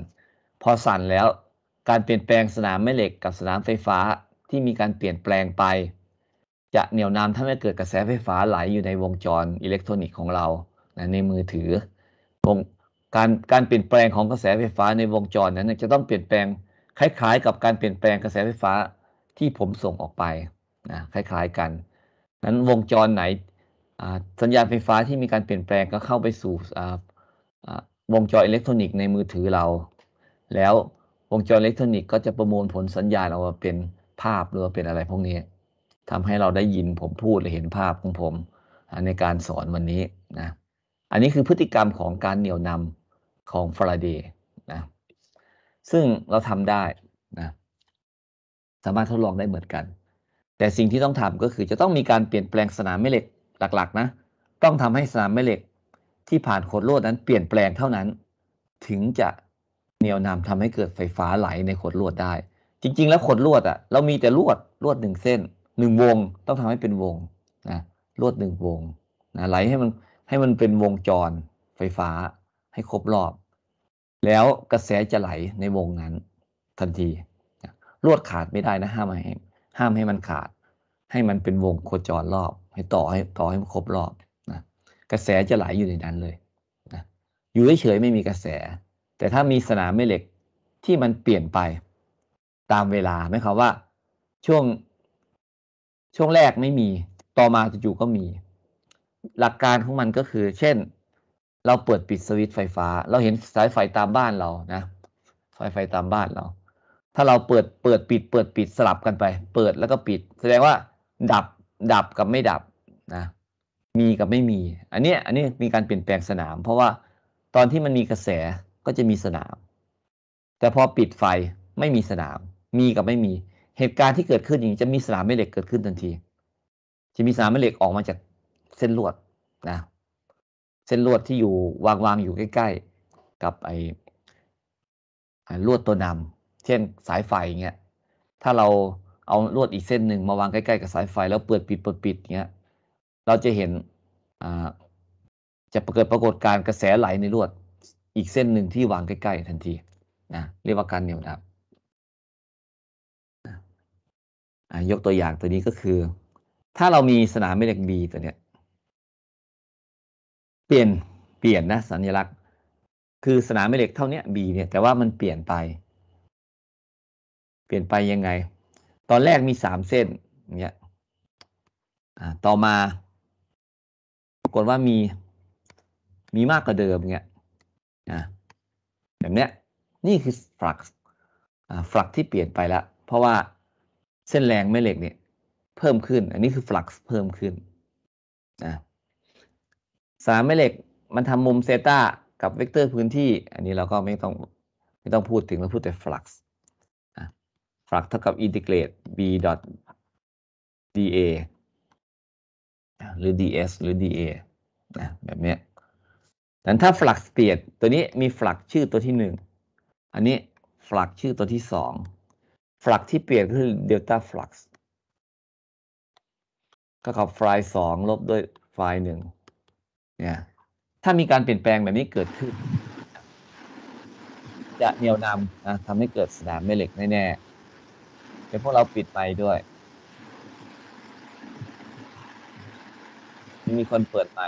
พอสั่นแล้วการเปลี่ยนแปลงสนามแม่เหล็ก กับสนามไฟฟ้าที่มีการเปลี่ยนแปลงไปจะเหนี่ยวนำถ้าไม่เกิดกระแสไฟฟ้าไหลอยู่ในวงจรอิเล็กทรอนิกส์ของเราในมือถือวงการการเปลี่ยนแปลงของกระแสไฟฟ้าในวงจรนั้นจะต้องเปลี่ยนแปลงคล้ายๆ กับการเปลี่ยนแปลงกระแสไฟฟ้าที่ผมส่งออกไปนะคล้ายๆกันนั้นวงจรไหนสัญญาณไฟฟ้าที่มีการเปลี่ยนแปลงก็เข้าไปสู่วงจรอิเล็กทรอนิกส์ในมือถือเรา แล้ววงจรอิเล็กทรอนิกส์ก็จะประมวลผลสัญญาณออกมาเป็นภาพหรือเป็นอะไรพวกนี้ทำให้เราได้ยินผมพูดหรือเห็นภาพของผมในการสอนวันนี้นะ อันนี้คือพฤติกรรมของการเหนี่ยวนำของฟราเดย์นะ ซึ่งเราทำได้นะ สามารถทดลองได้เหมือนกัน แต่สิ่งที่ต้องทำก็คือจะต้องมีการเปลี่ยนแปลงสนามแม่เหล็กหลัก ๆนะ ต้องทำให้สนามแม่เหล็ก ที่ผ่านโคดลวดนั้นเปลี่ยนแปลงเท่านั้น ถึงจะเหนี่ยวนำทำให้เกิดไฟฟ้าไหลในโคดลวดได้ จริง ๆ แล้วโคดลวดอะ่ะ เรามีแต่ลวดลวดหนึ่งเส้นหนึ่งวงต้องทำให้เป็นวงนะลวดหนึ่งวงนะไหลให้มันให้มันเป็นวงจรไฟฟ้าให้ครบรอบ แล้วกระแสจะไหลในวงนั้นทันทีนะลวดขาดไม่ได้นะห้ามให้ห้ามให้มันขาดให้มันเป็นวงโคจรรอบ ให้ต่อให้ต่อให้มันครบรอบนะกระแสจะไหลอยู่ในนั้นเลยนะอยู่เฉยไม่มีกระแส แต่ถ้ามีสนามแม่เหล็กที่มันเปลี่ยนไปตามเวลาไหมครับว่าช่วงช่วงแรกไม่มี ต่อมาจู่ๆก็มี หลักการของมันก็คือ เช่น เราเปิดปิดสวิตช์ไฟฟ้า เราเห็นสายไฟตามบ้านเรานะ สายไฟตามบ้านเรา ถ้าเราเปิด เปิดปิด เปิดปิดสลับกันไป เปิดแล้วก็ปิด แสดงว่า ดับ ดับกับไม่ดับ นะ มีกับไม่มี อันนี้อันนี้มีการเปลี่ยนแปลงสนาม เพราะว่าตอนที่มันมีกระแสก็จะมีสนาม แต่พอปิดไฟไม่มีสนาม มีกับไม่มีเหตุการณ์ที่เกิดขึ้นอย่างนี้จะมีสนามแม่เหล็กเกิดขึ้นทันที จะมีสนามแม่เหล็กออกมาจากเส้นลวดนะ เส้นลวดที่อยู่วางวางอยู่ใกล้ๆกับไอ้ลวดตัวนำ เช่นสายไฟเงี้ย ถ้าเราเอาลวดอีกเส้นหนึ่ง มาวางใกล้ๆ กับสายไฟแล้วเปิดปิดเปิดปิดเงี้ย เราจะเห็นจะเกิดปรากฏการกระแสไหล ในลวดอีกเส้นหนึ่งที่วางใกล้ ๆ ทันทีนะเรียกว่าการเหนี่ยวดับยกตัวอย่างตัวนี้ก็คือ ถ้าเรามีสนามแม่เหล็ก B ตัวเนี้ย เปลี่ยนเปลี่ยนนะสัญลักษณ์คือสนามแม่เหล็กเท่านี้ B เนี่ยแต่ว่ามันเปลี่ยนไป เปลี่ยนไปยังไง ตอนแรกมีสามเส้นเนี่ยต่อมาปรากฏว่ามีมีมากกว่าเดิมเนี่ยแบบเนี้ยนี่คือฝักฝักที่เปลี่ยนไปแล้วเพราะว่าเส้นแรงแม่เหล็กเนี่ยเพิ่มขึ้นอันนี้คือฟลักซ์เพิ่มขึ้นนะสารแม่เหล็กมันทำมุมเซตากับเวกเตอร์พื้นที่ อันนี้เราก็ไม่ต้องไม่ต้องพูดถึงเราพูดแต่ฟลักซ์ฟลักซ์เท่ากับอินทิเกรต b dot da หรือ ds หรือ da นะแบบนี้นั้นถ้าฟลักซ์เปลี่ยน ตัวนี้มีฟลักซ์ชื่อตัวที่หนึ่งอันนี้ฟลักซ์ชื่อตัวที่สองฟลักที่เปลี่ยนคือเดลต้าฟลักก็กับไฟล์สอง ลบด้วยไฟล์หนึ่งเนี่ยถ้ามีการเปลี่ยนแปลงแบบนี้เกิดขึ้น จะเหนี่ยวนำนะทำให้เกิดสนามแม่เหล็กแน่ๆเดี๋ยวพวกเราปิดไปด้วย มีคนเปิดไป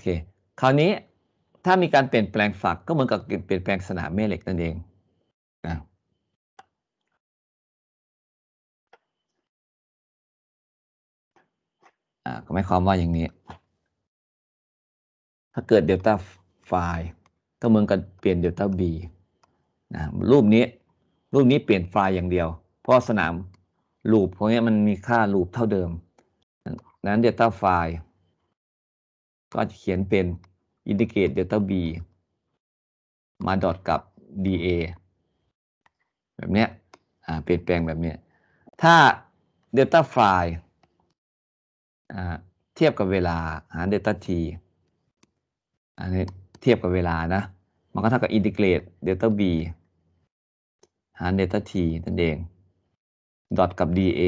เคคราวนี้ถ้ามีการเปลี่ยนแปลงฝัก ก็เหมือนกับเปลี่ยนแปลงสนามแม่เหล็กนั่นเองนะก็หมายความว่าอย่างนี้ ถ้าเกิดเดลต้าไฟก็เหมือนกับเปลี่ยนเดลต้าบีนะรูปนี้รูปนี้เปลี่ยนไฟอย่างเดียว เพราะสนามลูปพวกนี้มันมีค่าลูปเท่าเดิม นั้นเดลต้าไฟก็อาจจะเขียนเป็น indicate delta b มา ดอทกับ da แบบเนี้ยเปลี่ยนแปลงแบบเนี้ยถ้า delta fly อ่าเทียบกับเวลาหา delta t อันนี้เทียบกับเวลานะ มันก็เท่ากับ i n ิเกร a t e delta b หาร delta t นั่นเองดอทกับ da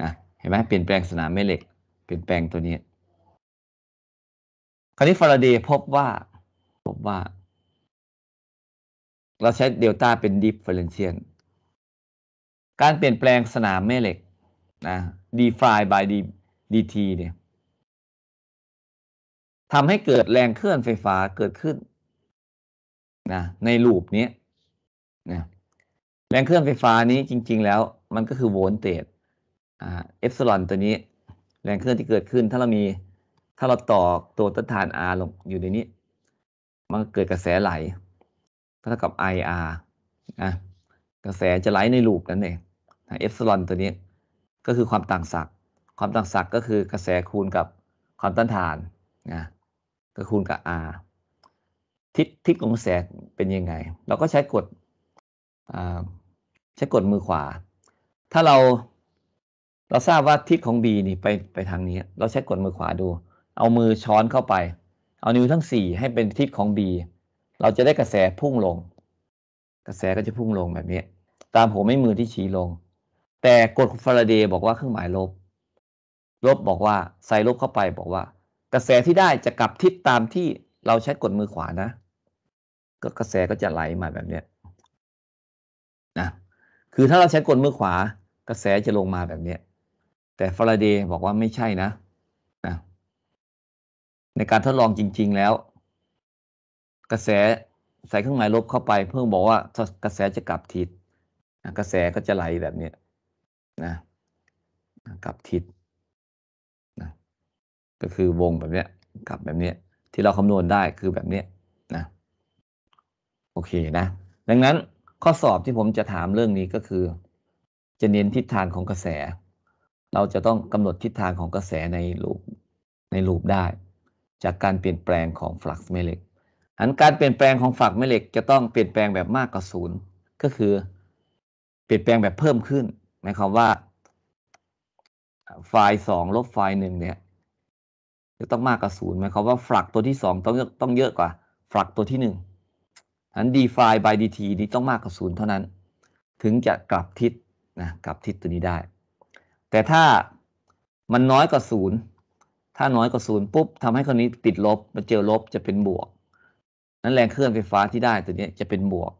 นะเห็นไหมเปลี่ยนแปลงสนามแม่เหล็ก เปลี่ยนแปลงตัวนี้คราวนี้ฟาราเดย์พบว่าพบว่า เราใช้เดลต้าเป็นดิฟเฟอเรนเชียนการเปลี่ยนแปลงสนามแม่เหล็กนะดีฟายบายดีดีทีเนี่ยทำให้เกิดแรงเคลื่อนไฟฟ้าเกิดขึ้นนะในลูปนี้นะแรงเคลื่อนไฟฟ้านี้จริง ๆ แล้วมันก็คือโวลต์เตจอ่าเอฟซลอนตัวนี้ แรงเคลื่อนที่เกิดขึ้นถ้าเรามีถ้าเราต่อตัวต้านทาน R ลงอยู่ในนี้มันเกิดกระแสไหลเท่ากับ IR นะกระแสจะไหลในลูปนั่นเองเอฟซลอนตัวนี้ก็คือความต่างศักย์ความต่างศักย์ก็คือกระแสคูณกับความต้านทานนะก็คูณกับ R ทิศทิศของกระแสเป็นยังไงเราก็ใช้กดใช้กดมือขวา ถ้าเราเราทราบว่าทิศของ B นี่ไปไปทางนี้ เราใช้กดมือขวาดูเอามือช้อนเข้าไป เอานิ้วทั้งสี่ให้เป็นทิศของ B เราจะได้กระแสพุ่งลง กระแสก็จะพุ่งลงแบบนี้ตามหัวม่มือที่ชี้ลง แต่กฎฟาราเดย์บอกว่าเครื่องหมายลบ ลบบอกว่าใส่ลบเข้าไปบอกว่า กระแสที่ได้จะกลับทิศตามที่เราใช้กดมือขวานะ ก็กระแสก็จะไหลมาแบบนี้นะ คือถ้าเราใช้กดมือขวา กระแสจะลงมาแบบนี้ แต่ฟาราเดย์บอกว่าไม่ใช่นะในการทดลองจริงๆแล้ว กระแสใส่เครื่องหมายลบเข้าไป เพิ่งบอกว่ากระแสจะกลับทิศกระแสก็จะไหลแบบนี้นะกลับทิศนะก็คือวงแบบนี้กลับแบบนี้ที่เราคำนวณได้คือแบบนี้นะโอเคนะ ดังนั้นข้อสอบที่ผมจะถามเรื่องนี้ก็คือ จะเน้นทิศทางของกระแส เราจะต้องกำหนดทิศทางของกระแสในรูปในรูปได้จากการเปลี่ยนแปลงของฟลักซ์แม่เหล็กอันการเปลี่ยนแปลงของฝักแม่เหล็ก จะต้องเปลี่ยนแปลงแบบมากกว่าศูนย์ก็คือ เปลี่ยนแปลงแบบเพิ่มขึ้น หมายความว่าไฟล์สองลบไฟล์หนึ่งเนี่ยจะต้องมากกว่าศูนย์หมายความว่าฝักตัวที่สองต้องต้องเยอะกว่าฝักตัวที่หนึ่งอันดีไฟล์ by dt นี้ต้องมากกว่าศูนย์เท่านั้นถึงจะกลับทิศนะกลับทิศตัวนี้ได้ แต่ถ้ามันน้อยกว่าศูนย์ถ้าน้อยกว่าศูนย์ปุ๊บทำให้คนนี้ติดลบมาเจอลบจะเป็นบวก นั้นแรงเคลื่อนไฟฟ้าที่ได้ตัวนี้จะเป็นบวก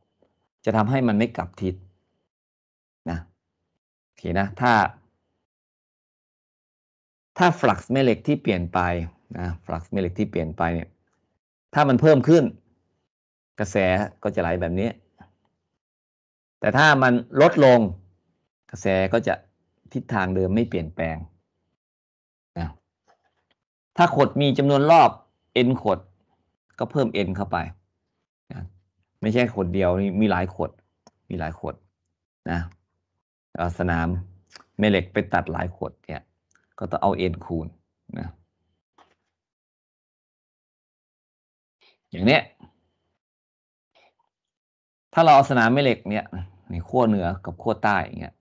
จะทำให้มันไม่กลับทิศนะโอเคนะ ถ้า ถ้าฟลักซ์แม่เหล็กที่เปลี่ยนไปนะฟลักซ์แม่เหล็กที่เปลี่ยนไปเนี่ย ถ้ามันเพิ่มขึ้น กระแสก็จะไหลแบบนี้ แต่ถ้ามันลดลงกระแสก็จะ ทิศทางเดิมไม่เปลี่ยนแปลงถ้าขดมีจำนวนรอบ n ขด ก็เพิ่ม n เข้าไปนะไม่ใช่ขดเดียวมีหลายขดมีหลายขดนะสนามแม่เหล็กไปตัดหลายขดเนี่ย ก็ต้องเอา n คูณนะอย่างเนี้ย ถ้าเราเอาสนามแม่เหล็กเนี่ยในขั้วเหนือกับขั้วใต้อย่างเงี้ย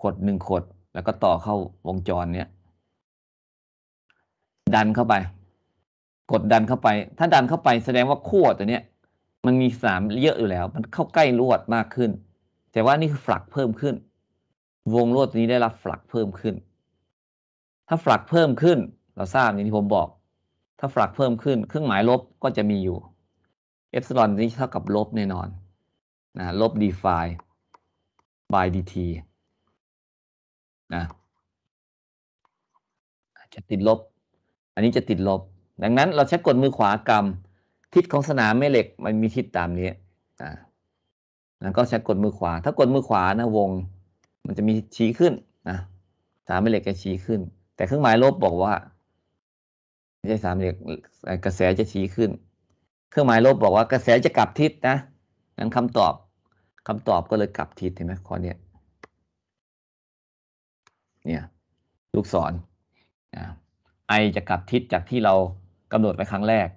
ขดหนึ่งขด แล้วก็ต่อเข้าวงจรเนี่ยดันเข้าไป กดดันเข้าไปถ้าดันเข้าไปแสดงว่าขั้วตัวเนี้ย มันมีสามเยอะอยู่แล้ว มันเข้าใกล้ลวดมากขึ้น แต่ว่านี่คือฝักเพิ่มขึ้น วงลวดนี้ได้รับฝักเพิ่มขึ้น ถ้าฝักเพิ่มขึ้น เราทราบอย่างที่ผมบอก ถ้าฝักเพิ่มขึ้น เครื่องหมายลบก็จะมีอยู่เอฟซลอนนี้เท่ากับลบแน่นอนนะลบดีบาย by dt นะจะติดลบอันนี้จะติดลบ ดังนั้นเราใช้กดมือขวากำทิศของสนามแม่เหล็ก มันมีทิศตามนี้อ่าแล้วก็ใช้กดมือขวา ถ้ากดมือขวานะวง มันจะมีชี้ขึ้นนะสามแม่เหล็กจะชี้ขึ้น แต่เครื่องหมายลบบอกว่าไม่ใช่สามแม่เหล็กกระแสจะชี้ขึ้น เครื่องหมายลบบอกว่ากระแสจะกลับทิศนะงั้นคำตอบ คำตอบก็เลยกลับทิศเห็นไหมข้อเนี้ย เนี่ย ลูกศรอ่าไอจะกลับทิศจากที่เรากำหนดไว้ครั้งแรก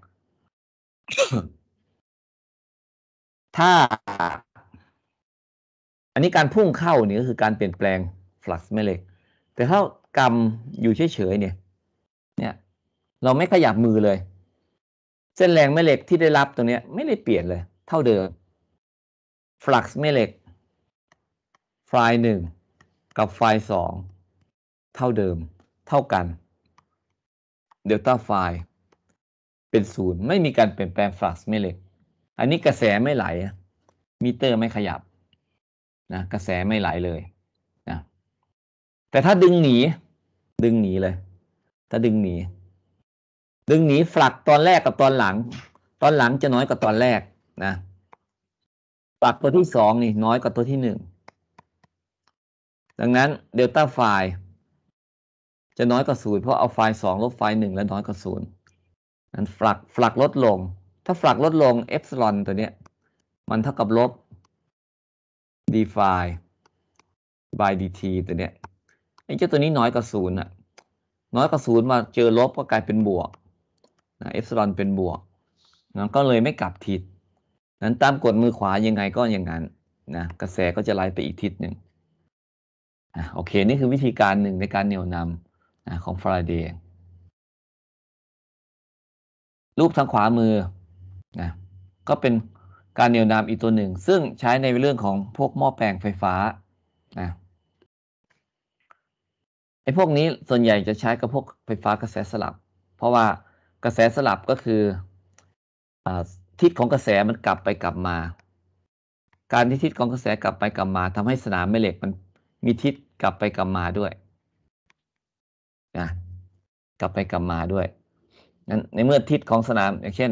ถ้า อันนี้การพุ่งเข้านี่ก็คือการเปลี่ยนแปลงฟลักซ์แม่เหล็ก แต่ถ้ากรรมอยู่เฉยๆเนี่ย เนี่ย เราไม่ขยับมือเลย เส้นแรงแม่เหล็กที่ได้รับตรงนี้ไม่ได้เปลี่ยนเลยเท่าเดิมฟลักซ์แม่เหล็กไฟล์หนึ่งกับไฟล์สอง เท่าเดิมเท่ากันเดลต้าไฟเป็นศูนย์ไม่มีการเปลี่ยนแปลงฟลักซ์แม่เหล็ก อันนี้กระแสไม่ไหลมิเตอร์ไม่ขยับนะกระแสไม่ไหลเลยนะแต่ถ้าดึงหนีดึงหนีเลย ถ้าดึงหนีดึงหนีฝลักตอนแรกกับตอนหลัง ตอนหลังจะน้อยกว่าตอนแรกนะฝลักตัวที่สองนี่น้อยกว่าตัวที่หนึ่งดังนั้นเดลต้าไฟจะน้อยกว่าศูนย์เพราะเอาไฟล์สองลบไฟล์หนึ่งแล้วน้อยกว่าศูนย์นั้นฝักฝักลดลง ถ้าฝักลดลงเอฟซลอนตัวเนี้ยมันเท่ากับลบดีไฟบายดีทีตัวเนี้ยไอ้เจ้าตัวนี้น้อยกว่าศูนย์อะน้อยกว่าศูนย์มาเจอลบก็กลายเป็นบวกนะเอฟซลอนเป็นบวกนั้นก็เลยไม่กลับทิศนั้นตามกดมือขวายังไงก็อย่างนั้นนะกระแสก็จะไหลไปอีกทิศหนึ่งอ่ะโอเคนี่คือวิธีการหนึ่งในการเหนี่ยวนำของฟาราเดย์รูปทางขวามือนะก็เป็นการเหนี่ยวนำอีกตัวหนึ่งซึ่งใช้ในเรื่องของพวกหม้อแปลงไฟฟ้า นะ ไอ้พวกนี้ส่วนใหญ่จะใช้กับพวกไฟฟ้ากระแสสลับ เพราะว่ากระแสสลับก็คืออทิศของกระแสมันกลับไปกลับมา การที่ทิศของกระแสกลับไปกลับมา ทำให้สนามแม่เหล็กมันมีทิศกลับไปกลับมาด้วยนะกลับไปกลับมาด้วยนั้นในเมื่อทิศของสนามอย่างเช่น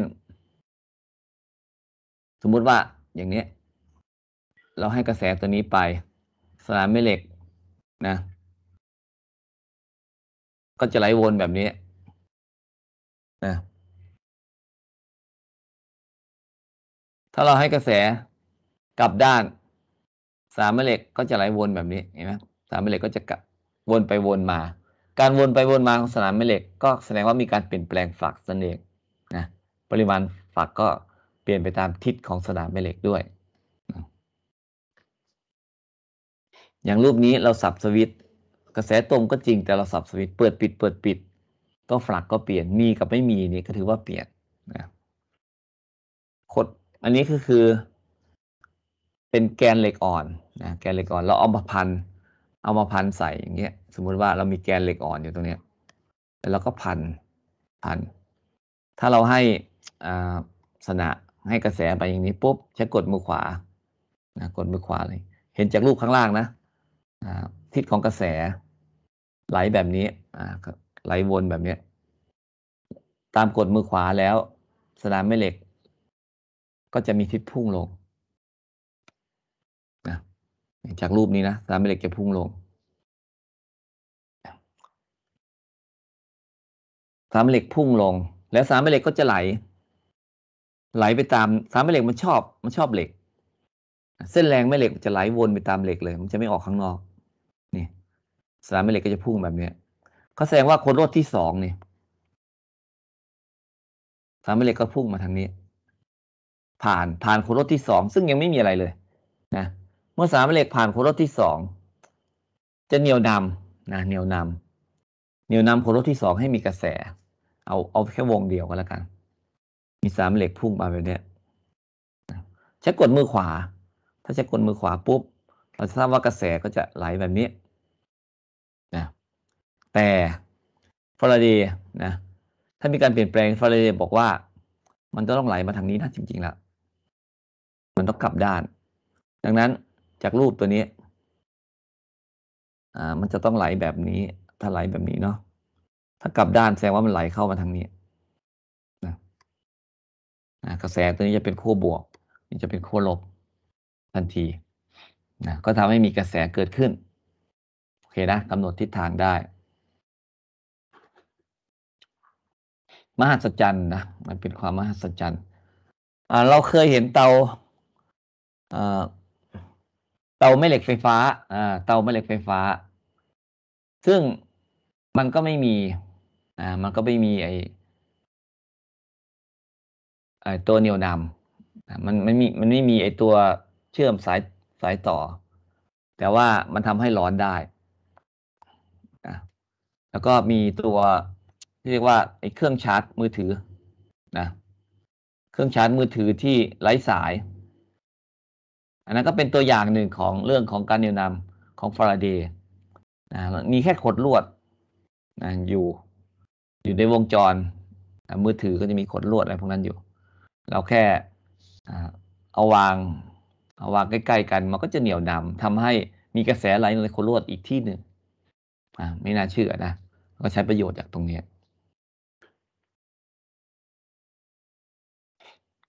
สมมุติว่าอย่างนี้เราให้กระแสตัวนี้ไป สนามแม่เหล็กนะ ก็จะไหลวนแบบนี้ นะ ถ้าเราให้กระแสกลับด้านสนามแม่เหล็กก็จะไหลวนแบบนี้เห็นไหมสนามแม่เหล็กก็จะกลับวนไปวนมาการวนไปวนมาของสนามแม่เหล็กก็แสดงว่ามีการเปลี่ยนแปลงฝักสนเองนะปริมาณฝักก็เปลี่ยนไปตามทิศของสนามแม่เหล็กด้วย อย่างรูปนี้เราสับสวิตกระแสตรงก็จริง แต่เราสับสวิตเปิดปิด เปิดปิดก็ฝักก็เปลี่ยนมีกับไม่มีนี่ก็ถือว่าเปลี่ยนนะคดอันนี้ก็คือเป็นแกนเหล็กอ่อนนะแกนเหล็กอ่อนเราเอามาพันเอามาพันใส่อย่างเงี้ยสมมุติว่าเรามีแกนเหล็กอ่อนอยู่ตรงเนี้ย แล้วเราก็พันพัน ถ้าเราให้อ่าสนะให้กระแสไปอย่างนี้ปุ๊บใช้กดมือขวานะกดมือขวาเลย เห็นจากรูปข้างล่างนะทิศของกระแส ไหลแบบนี้ไหลวนแบบนี้ตามกดมือขวาแล้ว สนามแม่เหล็ก ก็จะมีทิศพุ่งลงจากรูปนี้นะสามแม่เหล็กจะพุ่งลง สามแม่เหล็กพุ่งลง แล้วสามแม่เหล็กก็จะไหล ไหลไปตามสามแม่เหล็กมันชอบ มันชอบเหล็ก เส้นแรงแม่เหล็กจะไหลวนไปตามเหล็กเลย มันจะไม่ออกข้างนอก นี่สามแม่เหล็กก็จะพุ่งแบบนี้ก็แสดงว่าคนรถที่สองเนี่ยสามแม่เหล็กก็พุ่งมาทางนี้ ผ่านผ่านคนรถที่สอง ซึ่งยังไม่มีอะไรเลย นะมื่อสามเหล็กผ่านโครสที่สองจะเหนี่ยวนำนะเหนี่ยวนำเหนี่ยวนำโครสที่สองให้มีกระแส เอาเอาแค่วงเดียวก็แล้วกัน มีสามเหล็กพุ่งมาแบบนี้ใช้กดมือขวา ถ้าใช้กดมือขวาปุ๊บ เราจะทราบว่ากระแสก็จะไหลแบบนี้นะแต่ฟาราเดย์นะ ถ้ามีการเปลี่ยนแปลงฟาราเดย์บอกว่า มันจะต้องไหลมาทางนี้นะจริงๆแล้วมันต้องกลับด้าน ดังนั้นจากรูปตัวนี้ อ่า มันจะต้องไหลแบบนี้ ถ้าไหลแบบนี้เนาะ ถ้ากลับด้านแสดงว่ามันไหลเข้ามาทางนี้ นะกระแสตัวนี้จะเป็นขั้วบวกนี่จะเป็นขั้วลบ ทันที นะ ก็ทำให้มีกระแสเกิดขึ้น โอเคนะกำหนดทิศทางได้ มหัศจรรย์นะมันเป็นความมหัศจรรย์เราเคยเห็นเตาเตาแม่เหล็กไฟ ฟ้า อ่า เตาแม่เหล็กไฟฟ้า ซึ่งมันก็ไม่มี อ่า มันก็ไม่มีไอไอตัวเหนียวนำมันไม่มี มันไม่มีไอตัวเชื่อมสายสายต่อ แต่ว่ามันทำให้ร้อนได้แล้วก็มีตัวที่เรียกว่าไอเครื่องชาร์จ มือถือ นะ เครื่องชาร์จมือถือที่ไร้สายอันนั้นก็เป็นตัวอย่างหนึ่งของเรื่องของการเนียวนำของฟาราเดย์นะมีแค่ขดลวดนะอยู่อยู่ในวงจร มือถือก็จะมีขดลวดอะไรพวกนั้นอยู่ เราแค่เอาวาง เอาวางใกล้ๆกันมันก็จะเหนียวนำทำให้มีกระแสไหลในขดลวดอีกที่หนึ่ง ไม่น่าเชื่อนะ ก็ใช้ประโยชน์จากตรงนี้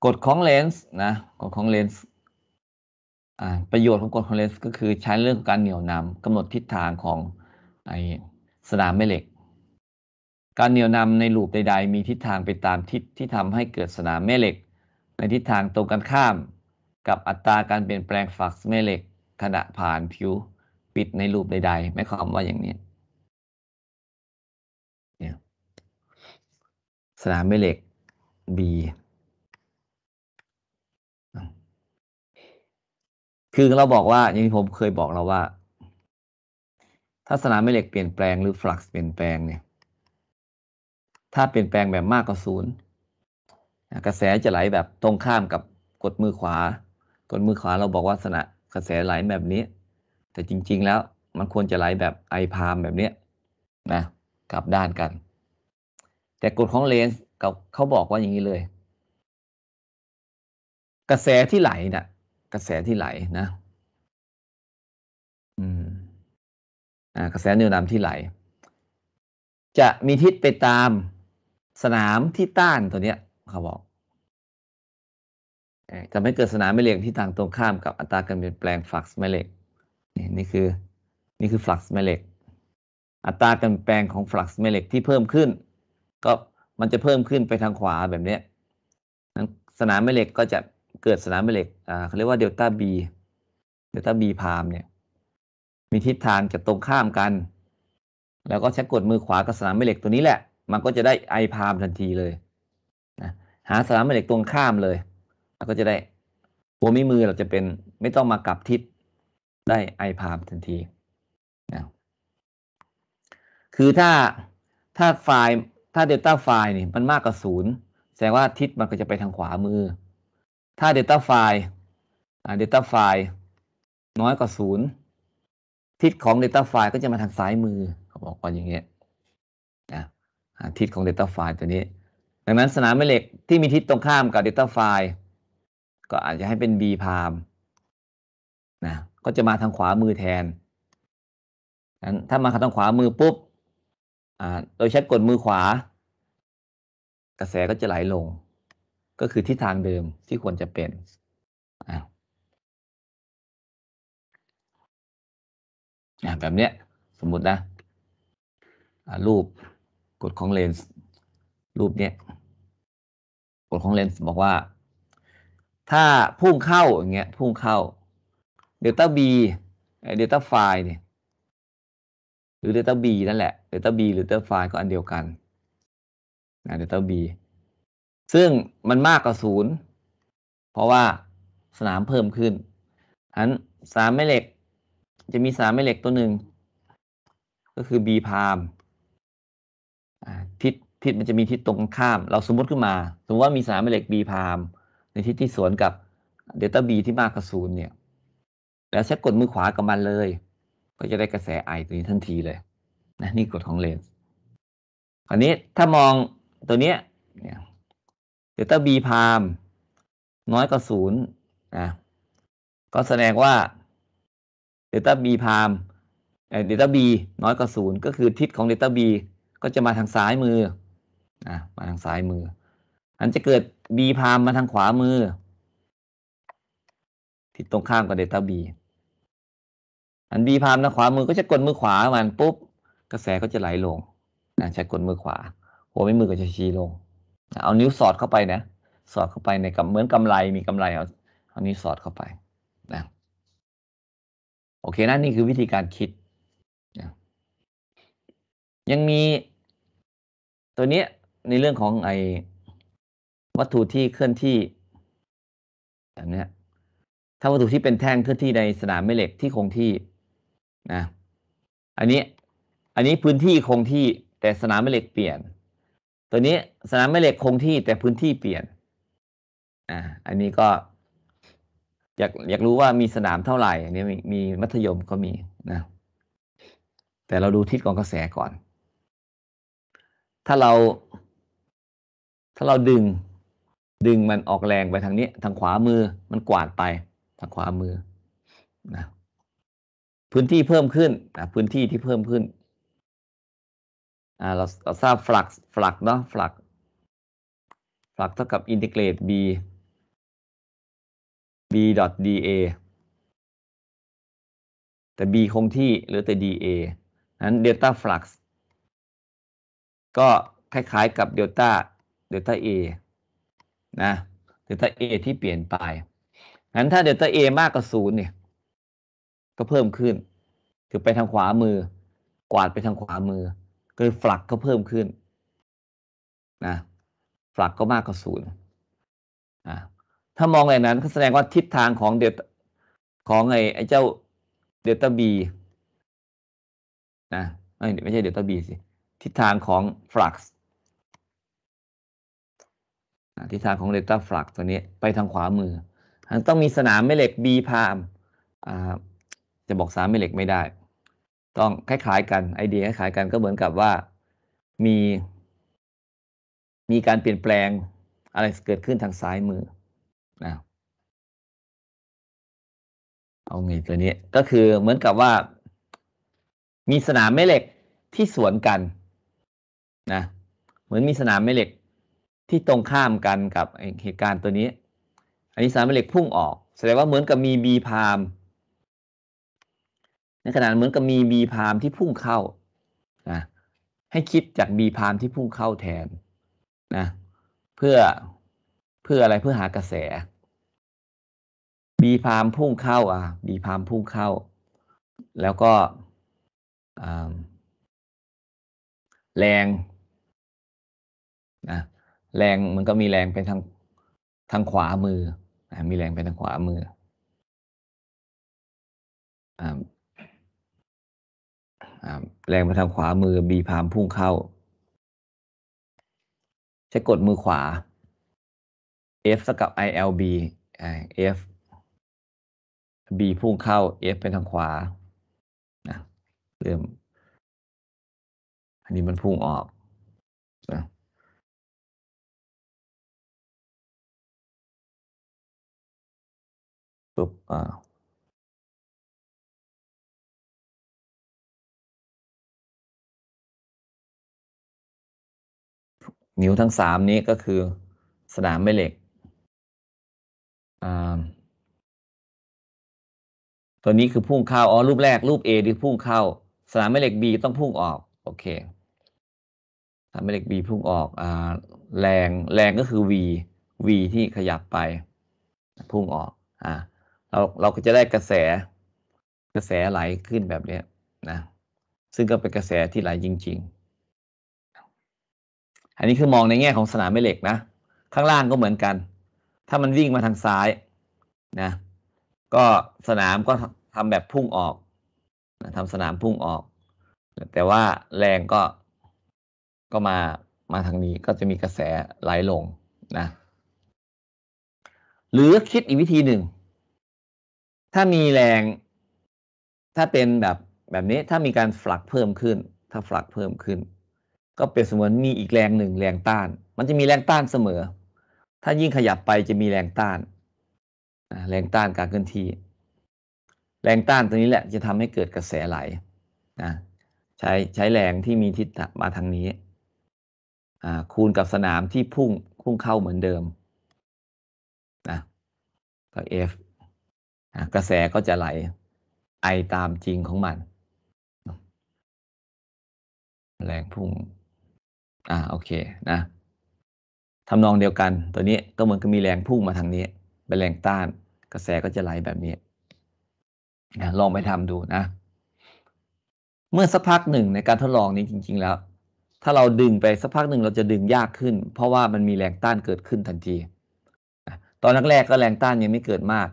กฎของเลนส์นะกฎของเลนส์ประโยชน์ของกรดคอนเลสก็คือใช้เรื่องการเหนี่ยวนำกำหนดทิศทางของไอสนามแม่เหล็ก การเหนี่ยวนำในลูปใด ๆ มีทิศทางไปตามทิศที่ทำให้เกิดสนามแม่เหล็ก ในทิศทางตรงกันข้าม กับอัตราการเปลี่ยนแปลงฝักแม่เหล็กขณะผ่านผิวปิดในลูปใด ๆ ไม่ความว่าอย่างนี้เนี่ยสนามแม่เหล็ก B คือเราบอกว่า อย่างที่ผมเคยบอกเราว่า ถ้าสนามแม่เหล็กเปลี่ยนแปลงหรือฟลักซ์เปลี่ยนแปลงเนี่ย ถ้าเปลี่ยนแปลงแบบมากกว่าศูนย์กระแสจะไหลแบบตรงข้ามกับกดมือขวา กดมือขวาเราบอกว่าสนะกระแสไหลแบบนี้ แต่จริง ๆ แล้วมันควรจะไหลแบบไอพามแบบเนี้ยนะ กลับด้านกัน แต่กฎของเลนส์เขาบอกว่าอย่างนี้เลย กระแสที่ไหลเนะ่ยกระแสที่ไหลนะ อืมอ่า กระแสนิวนำที่ไหลจะมีทิศไปตามสนามที่ต้านตัวเนี้ยเขาบอกจะไม่เกิดสนามแม่เหล็กที่ทางตรงข้ามกับอัตราการเปลี่ยนแปลงฟลักซ์แม่เหล็กนี่นี่คือ นี่คือฟลักซ์แม่เหล็ก อัตราการแปลงของฟลักซ์แม่เหล็กที่เพิ่มขึ้น ก็มันจะเพิ่มขึ้นไปทางขวาแบบเนี้ย สนามแม่เหล็กก็จะเกิดสนามแม่เหล็กอ่าเขาเรียกว่าเดลต้าบีเดลต้าบีพามเนี่ย มีทิศทางจะตรงข้ามกัน แล้วก็ใช้กดมือขวากับสนามแม่เหล็กตัวนี้แหละ มันก็จะได้ไอพามทันทีเลยนะหาสนามแม่เหล็กตรงข้ามเลยแล้วก็จะได้หัวมมือเราจะเป็นไม่ต้องมากลับทิศได้ไอพามทันทีนะคือถ้าถ้าไฟล์ถ้าเดลต้าไฟล์นี่มันมากกว่าศูนย์ แสดงว่าทิศมันก็จะไปทางขวามือถ้า Data File า Data File น้อยกว่าศูนย์ทิศของ Data File ก็จะมาทางซ้ายมือเขาบอกก่อนอย่างเงี้ยนะทิศของ Data File ตัวนี้ ดังนั้นสนามแม่เหล็กที่มีทิศตรงข้ามกับ Data File ก็อาจจะให้เป็น B พามนะก็จะมาทางขวามือแทนนั้นถ้ามาทางขวามือปุ๊บ โดยใช้กดมือขวา กระแสก็จะไหลลงก็คือทิศทางเดิมที่ควรจะเป็น แบบเนี้ยสมมตินะ รูปกฎของเลนส์รูปเนี้ยกฎของเลนส์บอกว่า ถ้าพุ่งเข้าอย่างเงี้ยพุ่งเข้าเดลต้าบีเดลต้าไฟเนี่ยหรือเดลต้าบีนั่นแหละเดลต้าบีหรือเดลต้าไฟก็อันเดียวกันนะเดลต้าบีซึ่งมันมากกว่าศูนย์เพราะว่าสนามเพิ่มขึ้นอันสามแม่เหล็ก จะมีสามแม่เหล็กตัวหนึ่งก็คือ B พามทิศทิศมันจะมีทิศตรงข้าม เราสมมติขึ้นมา สมมติว่ามีสามแม่เหล็ก B พามในทิศที่สวนกับเดลต้า B ที่มากกว่าศูนย์เนี่ย แล้วใช้กดมือขวากับมันเลย ก็จะได้กระแสไอตัวนี้ทันทีเลย นะ นี่กดของเลนส์คราวนี้ถ้ามองตัวเนี้ยเนี่ยเดลต้าบีพามน้อยกว่าศูนย์นะก็แสดงว่าเดลต้าบีพามเดลต้าบีน้อยกว่าศูนย์ก็คือทิศของเดลต้าบีก็จะมาทางซ้ายมือนะมาทางซ้ายมือ อันจะเกิดบีพามมาทางขวามือทิศตรงข้ามกับเดลต้าบีอันบีพามทางขวามือก็จะกดมือขวามันปุ๊บกระแสก็จะไหลลงนะใช้กดมือขวาหัวไม่มือก็จะชี้ลงเอานิ้วสอดเข้าไปนะ สอดเข้าไปในกับเหมือนกำไรมีกำไรเอา เอานิ้วสอดเข้าไป นะ โอเคนะนี่คือวิธีการคิดยังมีตัวนี้ในเรื่องของไอวัตถุที่เคลื่อนที่ แบบนี้ถ้าวัตถุที่เป็นแท่งเคลื่อนที่ในสนามแม่เหล็กที่คงที่ นะ อันนี้อันนี้พื้นที่คงที่ แต่สนามแม่เหล็กเปลี่ยนตัวนี้สนามแม่เหล็กคงที่แต่พื้นที่เปลี่ยน อ่า อันนี้ก็ อยากอยากรู้ว่ามีสนามเท่าไหร่ อันนี้มีมีมัธยมก็มีนะ แต่เราดูทิศของกระแสก่อน ถ้าเรา ถ้าเราดึงดึงมันออกแรงไปทางนี้ทางขวามือมันกวาดไป ทางขวามือนะ พื้นที่เพิ่มขึ้นนะพื้นที่ที่เพิ่มขึ้นเราเราทราบฟลักฟลักเนาะฟลักฟลักเท่ากับอินทิเกรต b b dot da แต่ b คงที่หรือแต่ da นั้นเดลต้ flux ก็คล้ายๆ กับเดลต้า เดลต้า a นะเดลต้า a ที่เปลี่ยนไปนั้นถ้าเดลต้า a มากกว่าศูนย์เนี่ย ก็เพิ่มขึ้นคือไปทางขวามือ กวาดไปทางขวามือคือฝลักก็เพิ่มขึ้นนะฝลักก็มากกว่าศูนย์ถ้ามองอย่างนั้น ก็แสดงว่าทิศทางของเดลของไอ้ไอ้เจ้าเดลต้าบีนะไม่ใช่เดลต้าบีสิทิศทางของฟลักซ์ทิศทางของเดลต้าฟลักซ์ตัวนี้ ไปทางขวามือต้องมีสนามแม่เหล็กบีพามจะบอกสนามแม่เหล็กไม่ได้ต้องคล้ายๆกันไอเดียคล้ายๆกันก็เหมือนกับว่ามีมีการเปลี่ยนแปลงอะไรเกิดขึ้นทางซ้ายมือนะเอาไงตัวนี้ก็คือเหมือนกับว่ามีสนามแม่เหล็กที่สวนกันนะ เหมือนมีสนามแม่เหล็กที่ตรงข้ามกันกับเหตุการณ์ตัวนี้ อันนี้สนามแม่เหล็กพุ่งออกแสดงว่าเหมือนกับมีบีพามในขณะเหมือนกับมีบีพามที่พุ่งเข้านะให้คิดจากบีพามที่พุ่งเข้าแทน นะ เพื่อเพื่ออะไรเพื่อหากระแสบีพามพุ่งเข้า อ่ะบีพามพุ่งเข้า แล้วก็ แรงนะแรงมันก็มีแรงเป็นทางทางขวามือมีแรงเป็นทางขวามือแรงไปทางขวามือบีพามพุ่งเข้า ใช้กดมือขวา F สกับ ILB F B พุ่งเข้า F เป็นทางขวาเริ่มอันนี้มันพุ่งออกปุ๊บอ่านิ้วทั้งสามนี้ก็คือสนามแม่เหล็ก ตัวนี้คือพุ่งเข้าอ๋อรูปแรกรูป A ที่พุ่งเข้าสนามแม่เหล็ก B ต้องพุ่งออก โอเคสนามแม่เหล็ก B พุ่งออกอแรงแรงก็คือ V V ที่ขยับไป พุ่งออกอ่า เราเราก็จะได้กระแสกระแสไหลขึ้นแบบนี้นะ ซึ่งก็เป็นกระแสที่ไหลจริง ๆอันนี้คือมองในแง่ของสนามแม่เหล็กนะ ข้างล่างก็เหมือนกัน ถ้ามันวิ่งมาทางซ้ายนะ ก็สนามก็ทำแบบพุ่งออกนะทำสนามพุ่งออก แต่ว่าแรงก็ก็มามาทางนี้ก็จะมีกระแสไหลลงนะ หรือคิดอีกวิธีหนึ่ง ถ้ามีแรง ถ้าเป็นแบบแบบนี้ถ้ามีการฝลักเพิ่มขึ้น ถ้าฝลักเพิ่มขึ้นก็เปรียบเสมือนมีอีกแรงหนึ่งแรงต้าน มันจะมีแรงต้านเสมอ ถ้ายิ่งขยับไปจะมีแรงต้าน แรงต้านการเคลื่อนที่ แรงต้านตัวนี้แหละจะทำให้เกิดกระแสไหลใช้ใช้แรงที่มีทิศมาทางนี้ คูณกับสนามที่พุ่งพุ่งเข้าเหมือนเดิมนะก็ F กระแสก็จะไหลไอตามจริงของมัน แรงพุ่งอ่าโอเคนะทำนองเดียวกันตัวนี้ก็เหมือนกับมีแรงพุ่งมาทางนี้ เป็นแรงต้านกระแสก็จะไหลแบบนี้นะลองไปทำดูนะ เมื่อสักพักหนึ่งในการทดลองนี้จริงๆแล้ว ถ้าเราดึงไปสักพักหนึ่งเราจะดึงยากขึ้น เพราะว่ามันมีแรงต้านเกิดขึ้นทันทีตอนแรกๆก็แรงต้านยังไม่เกิดมาก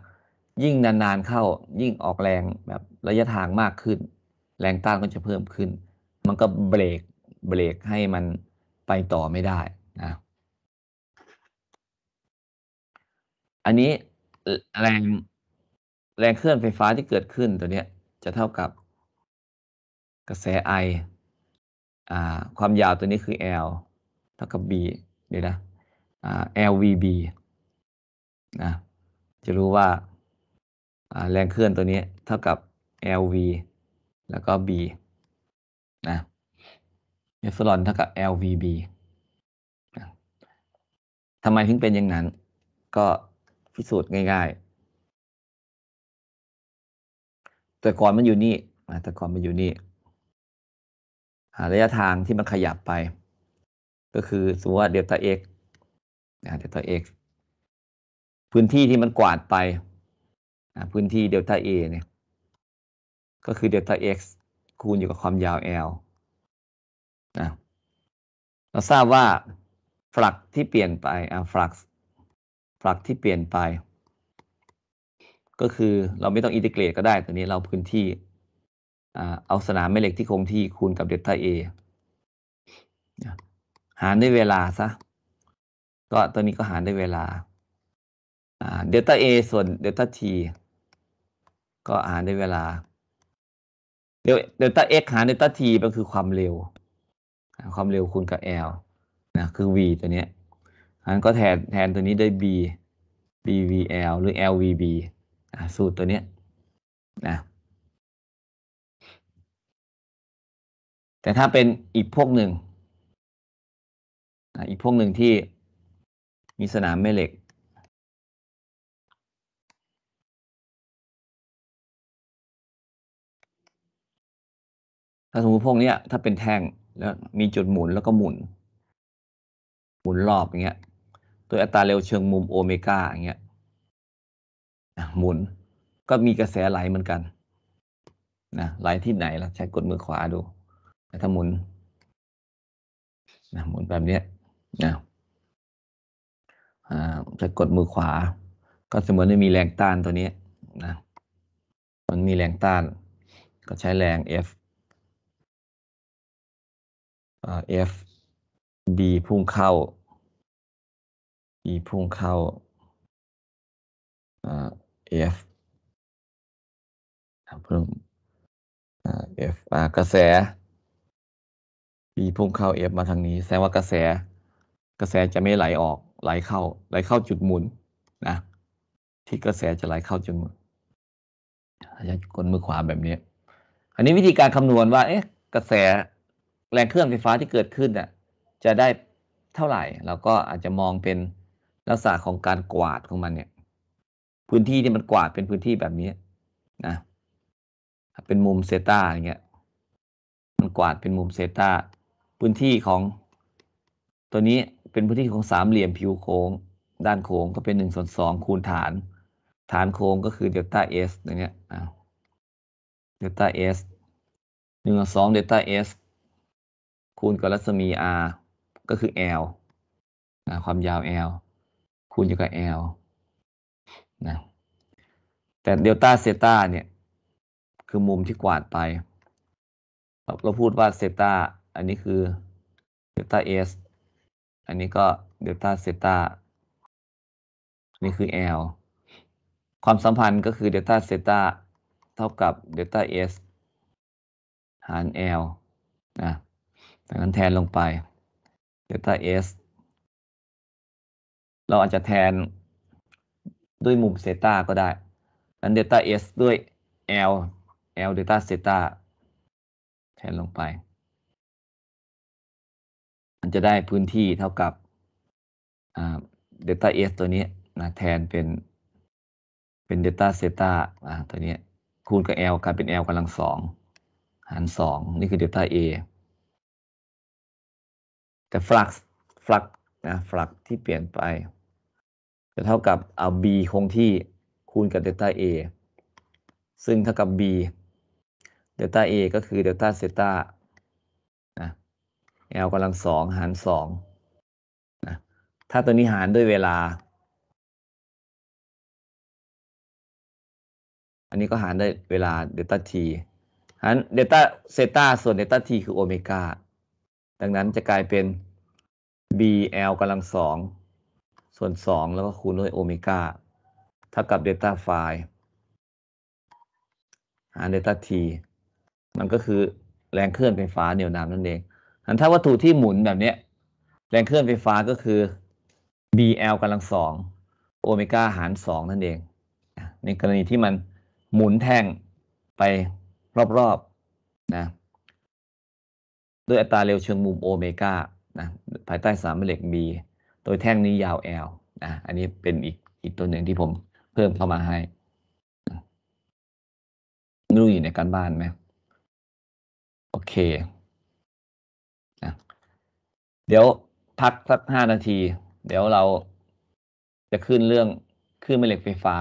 ยิ่งนานๆเข้ายิ่งออกแรงแบบระยะทางมากขึ้น แรงต้านก็จะเพิ่มขึ้น มันก็เบรกเบรกให้มันไป ต่อไม่ได้นะ อันนี้แรงแรงเคลื่อนไฟฟ้าที่เกิดขึ้นตัวนี้ จะเท่ากับ กระแสไอ่าความยาวตัวนี้คือ L เท่ากับ B เดี๋ยวนะอ่า LVB นะ จะรู้ว่า แรงเคลื่อนตัวนี้ เท่ากับ LV แล้วก็ B นะเอฟซิลอนเท่ากับ LVB ทำไมถึงเป็นอย่างนั้น ก็พิสูจน์ง่ายๆแต่ก่อนมันอยู่นี่แต่ก่อนมันอยู่นี่ ระยะทางที่มันขยับไป ก็คือสมมติว่าเดลต้าเอ็กซ์เดลต้าเอ็กซ์พื้นที่ที่มันกวาดไป พื้นที่เดลต้าเอเนี่ย ก็คือเดลต้าเอ็กซ์คูณอยู่กับความยาว l นะเราทราบว่าฝรักที่เปลี่ยนไปอ่าฝรักฝรักที่เปลี่ยนไป ก็คือเราไม่ต้องอินทิเกรตก็ได้ ตัวนี้เราพื้นที่อ่าเอาสนามแม่เหล็กที่คงที่คูณกับเดลต้าเอหารด้วยเวลาซะก็ตัวนี้ก็หารด้วยเวลาเดลต้าเอส่วนเดลต้าทีก็หารด้วยเวลาเดลต้าเอ็กหารเดลต้าทีมันคือความเร็วความเร็วคูณกับ L นะคือ v ตัวนี้อันก็แทนแทนตัวนี้ด้วย b bvl หรือ lvb นะสูตรตัวนี้นะ แต่ถ้าเป็นอีกพวกหนึ่ง อีกพวกหนึ่งที่มีสนามแม่เหล็ก ถ้าสมมติพวกนี้ถ้าเป็นแท่งแล้วมีจุดหมุนแล้วก็หมุน หมุนรอบอย่างเงี้ยตัวอัตราเร็วเชิงมุมโอเมก้าอย่างเงี้ยหมุนก็มีกระแสไหลเหมือนกันนะไหลที่ไหนล่ะใช้กดมือขวาดู ถ้าหมุนนะหมุนแบบเนี้ยนะจะกดมือขวา ก็เสมือนได้มีแรงต้านตัวนี้นะมันมีแรงต้าน ก็ใช้แรง F F B พุ่งเข้า B พุ่งเข้า F เพิ่ม F กระแส B พุ่งเข้า F มาทางนี้ แสดงว่ากระแส กระแสจะไม่ไหลออกไหลเข้าไหลเข้าจุดหมุนนะที่กระแสจะไหลเข้าจุดหมุนยัดกมือขวาแบบนี้อันนี้วิธีการคำนวณว่า เอ๊ะ กระแสแรงเคลื่อนไฟฟ้าที่เกิดขึ้นน่ะจะได้เท่าไหร่ เราก็อาจจะมองเป็นลักษณะของการกวาดของมันเนี่ยพื้นที่ที่มันกวาดเป็นพื้นที่แบบนี้นะเป็นมุมเซตาอย่างเงี้ยมันกวาดเป็นมุมเซตาพื้นที่ของ ตัวนี้เป็นพื้นที่ของสามเหลี่ยมผิวโค้ง ด้านโค้งก็เป็นหนึ่งส่วนสองคูณฐาน ฐานโค้งก็คือเดลต้าเอสอย่างเงี้ยเดลต้าเอสหนึ่งส่วนสองเดลต้าเอสคูณกับรัศมี r ก็คือ l นะความยาว l คูณอยู่กับ l นะแต่เดลต้าเซตาเนี่ย คือมุมที่กวาดไป เราพูดว่าเซตาอันนี้คือเดลต้าเอสอันนี้ก็เดลต้าเซตานี่คือ L ความสัมพันธ์ก็คือเดลต้าเซตาเท่ากับเดลต้าเอสหาร L นะจากนั้นแทนลงไป เดลต้าเราอาจจะแทนด้วยมุมเซต้าก็ได้นั้นเดต้าเอสด้วย l l delta เซต้าแทนลงไป มันจะได้พื้นที่เท่ากับเดต้าเอสตัวนี้นะแทนเป็น เป็นดลต้าเซต้าตัวนี้ คูณกับ l กลายเป็น l กำลังสอง หารสองนี่คือเดต้าเอแต่ฟลักซ์ฟลักนะฟลักที่เปลี่ยนไป จะเท่ากับเอา b คงที่คูณกับเดลต้า a ซึ่งเท่ากับ b เดลต้า a ก็คือเดลต้าเซต้านะ l กำลังสองหารสองนะถ้าตัวนี้หารด้วยเวลา อันนี้ก็หารได้เวลาเดลต้า t หารเดลต้าเซต้าส่วนเดลต้า t คือโอเมก้าดังนั้นจะกลายเป็น bl กำลังสองส่วนสองแล้วก็คูณด้วยโอเมก้าเท่ากับ d ลต t a phi หาร d ต้ t a t มันก็คือแรงเคลื่อนไฟฟ้าเหนี่ยวนำนั่นเองอันถ้าวัตถุที่หมุนแบบนี้ แรงเคลื่อนไฟฟ้าก็คือ bl กำลังสองโอเมก้าหารสองนั่นเองในกรณีที่มันหมุนแท่งไปรอบๆนะด้วยอัตราเร็วเชิงมุมโอเมก้านะ ภายใต้สามเหล็ก B โดยแท่งนี้ยาว L นะ อันนี้เป็นอีกอีกตัวหนึ่งที่ผมเพิ่มเข้ามาให้รู้อยู่ในการบ้านไหม โอเคนะเดี๋ยวพักสักห้านาที เดี๋ยวเราจะขึ้นเรื่องขึ้นแม่เหล็กไฟฟ้า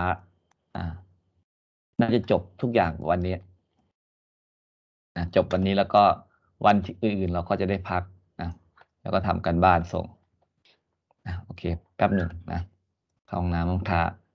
อ่า น่าจะจบทุกอย่างวันนี้ นะ จบวันนี้แล้วก็วันอื่น ๆ เราก็จะได้พักนะ แล้วก็ทำกันบ้านส่งนะโอเค แป๊บหนึ่งนะเข้าห้องน้ำห้องท่า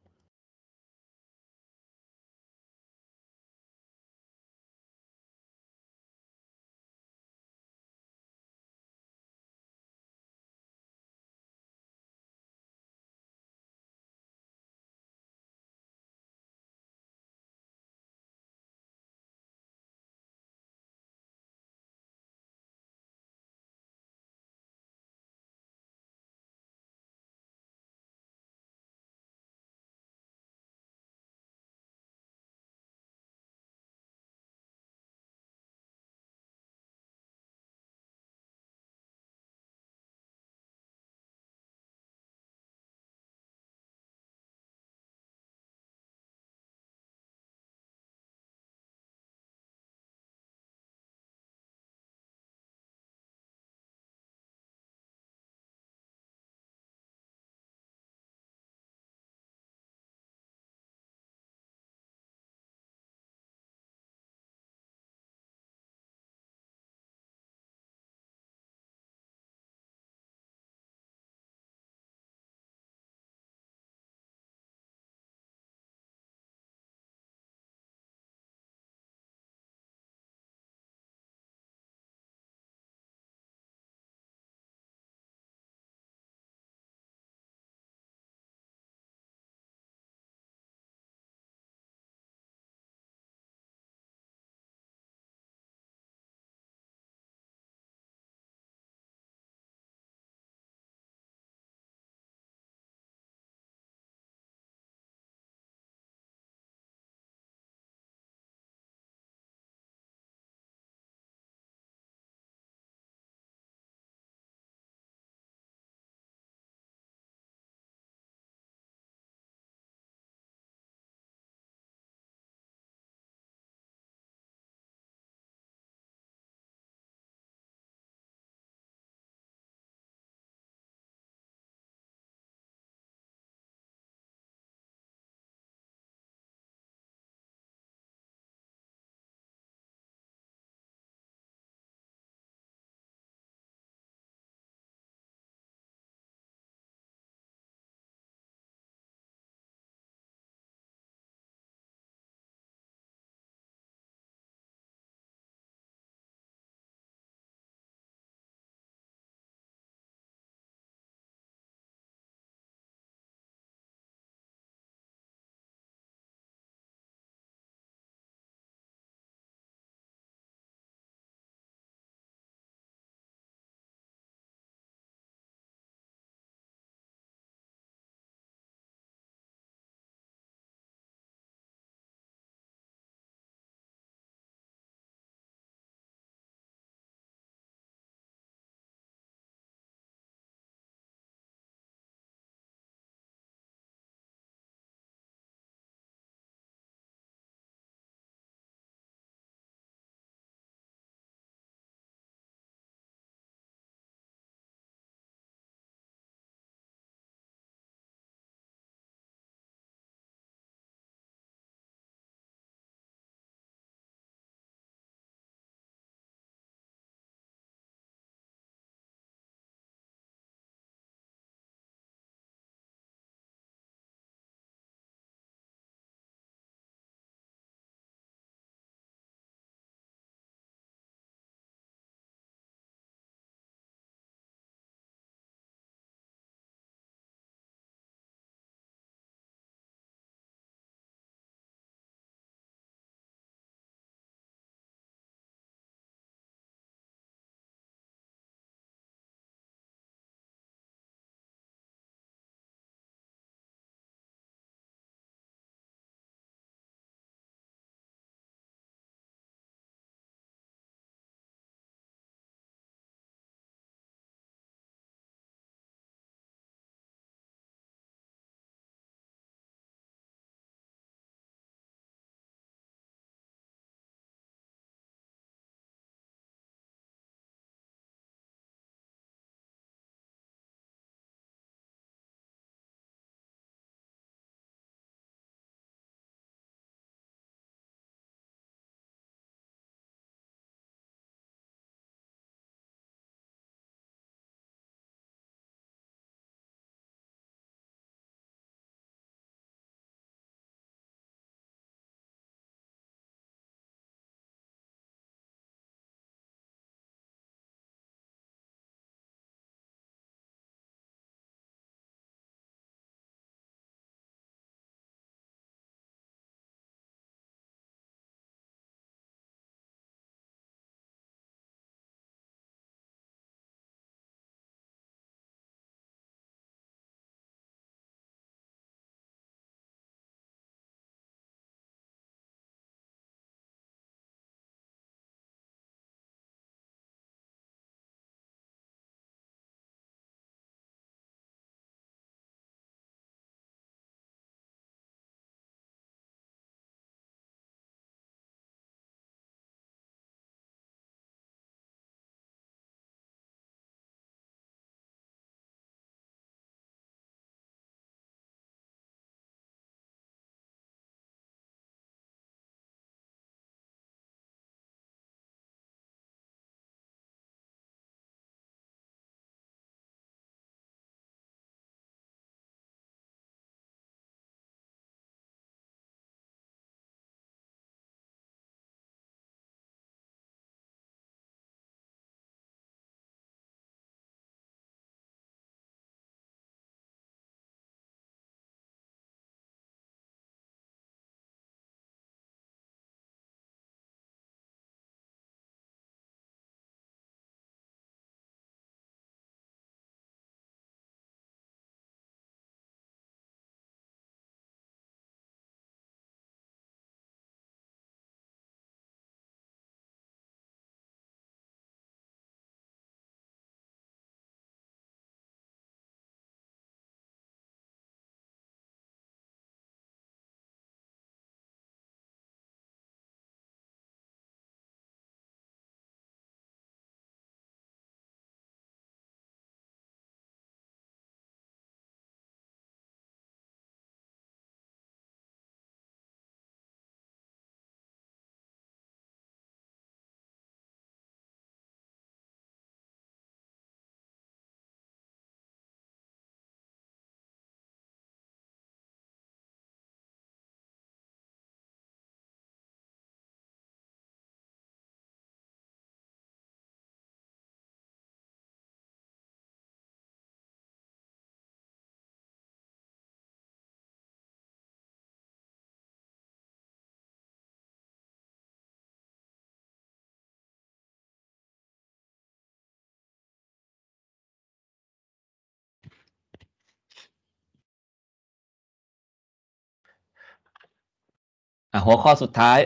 อ่ะหัวข้อสุดท้าย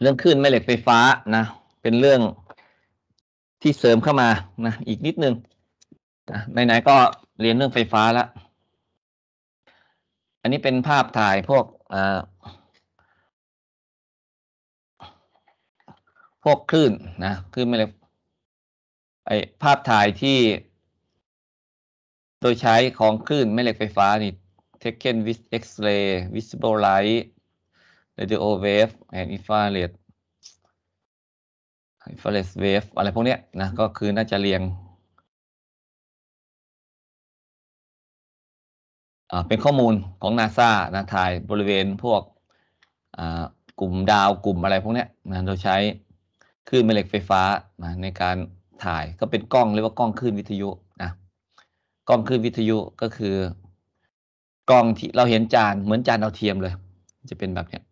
เรื่องขึ้นแม่เหล็กไฟฟ้านะ เป็นเรื่องที่เสริมเข้ามานะ อีกนิดนึงนะไหนๆก็เรียนเรื่องไฟฟ้าละอันนี้เป็นภาพถ่ายพวกอ่พวกคลื่นนะคลื่นแม่เหล็ก ไอภาพถ่ายที่ โดยใช้ของคลื่นแม่เหล็กไฟฟ้านี่ taken with X-ray, visible light, radio wave and infrared infrared wave อะไรพวกเนี้ยนะก็คือน่าจะเรียงเป็นข้อมูลของ NASA นะ ถ่ายบริเวณพวกกลุ่มดาวกลุ่มอะไรพวกนี้นะโดยใช้คลื่นแม่เหล็กไฟฟ้านะในการถ่ายก็เป็นกล้องเรียกว่ากล้องคลื่นวิทยุนะ กล้องคลื่นวิทยุก็คือกล่องที่เราเห็นจานเหมือนจานดาวเทียมเลย จะเป็นแบบเนี้ย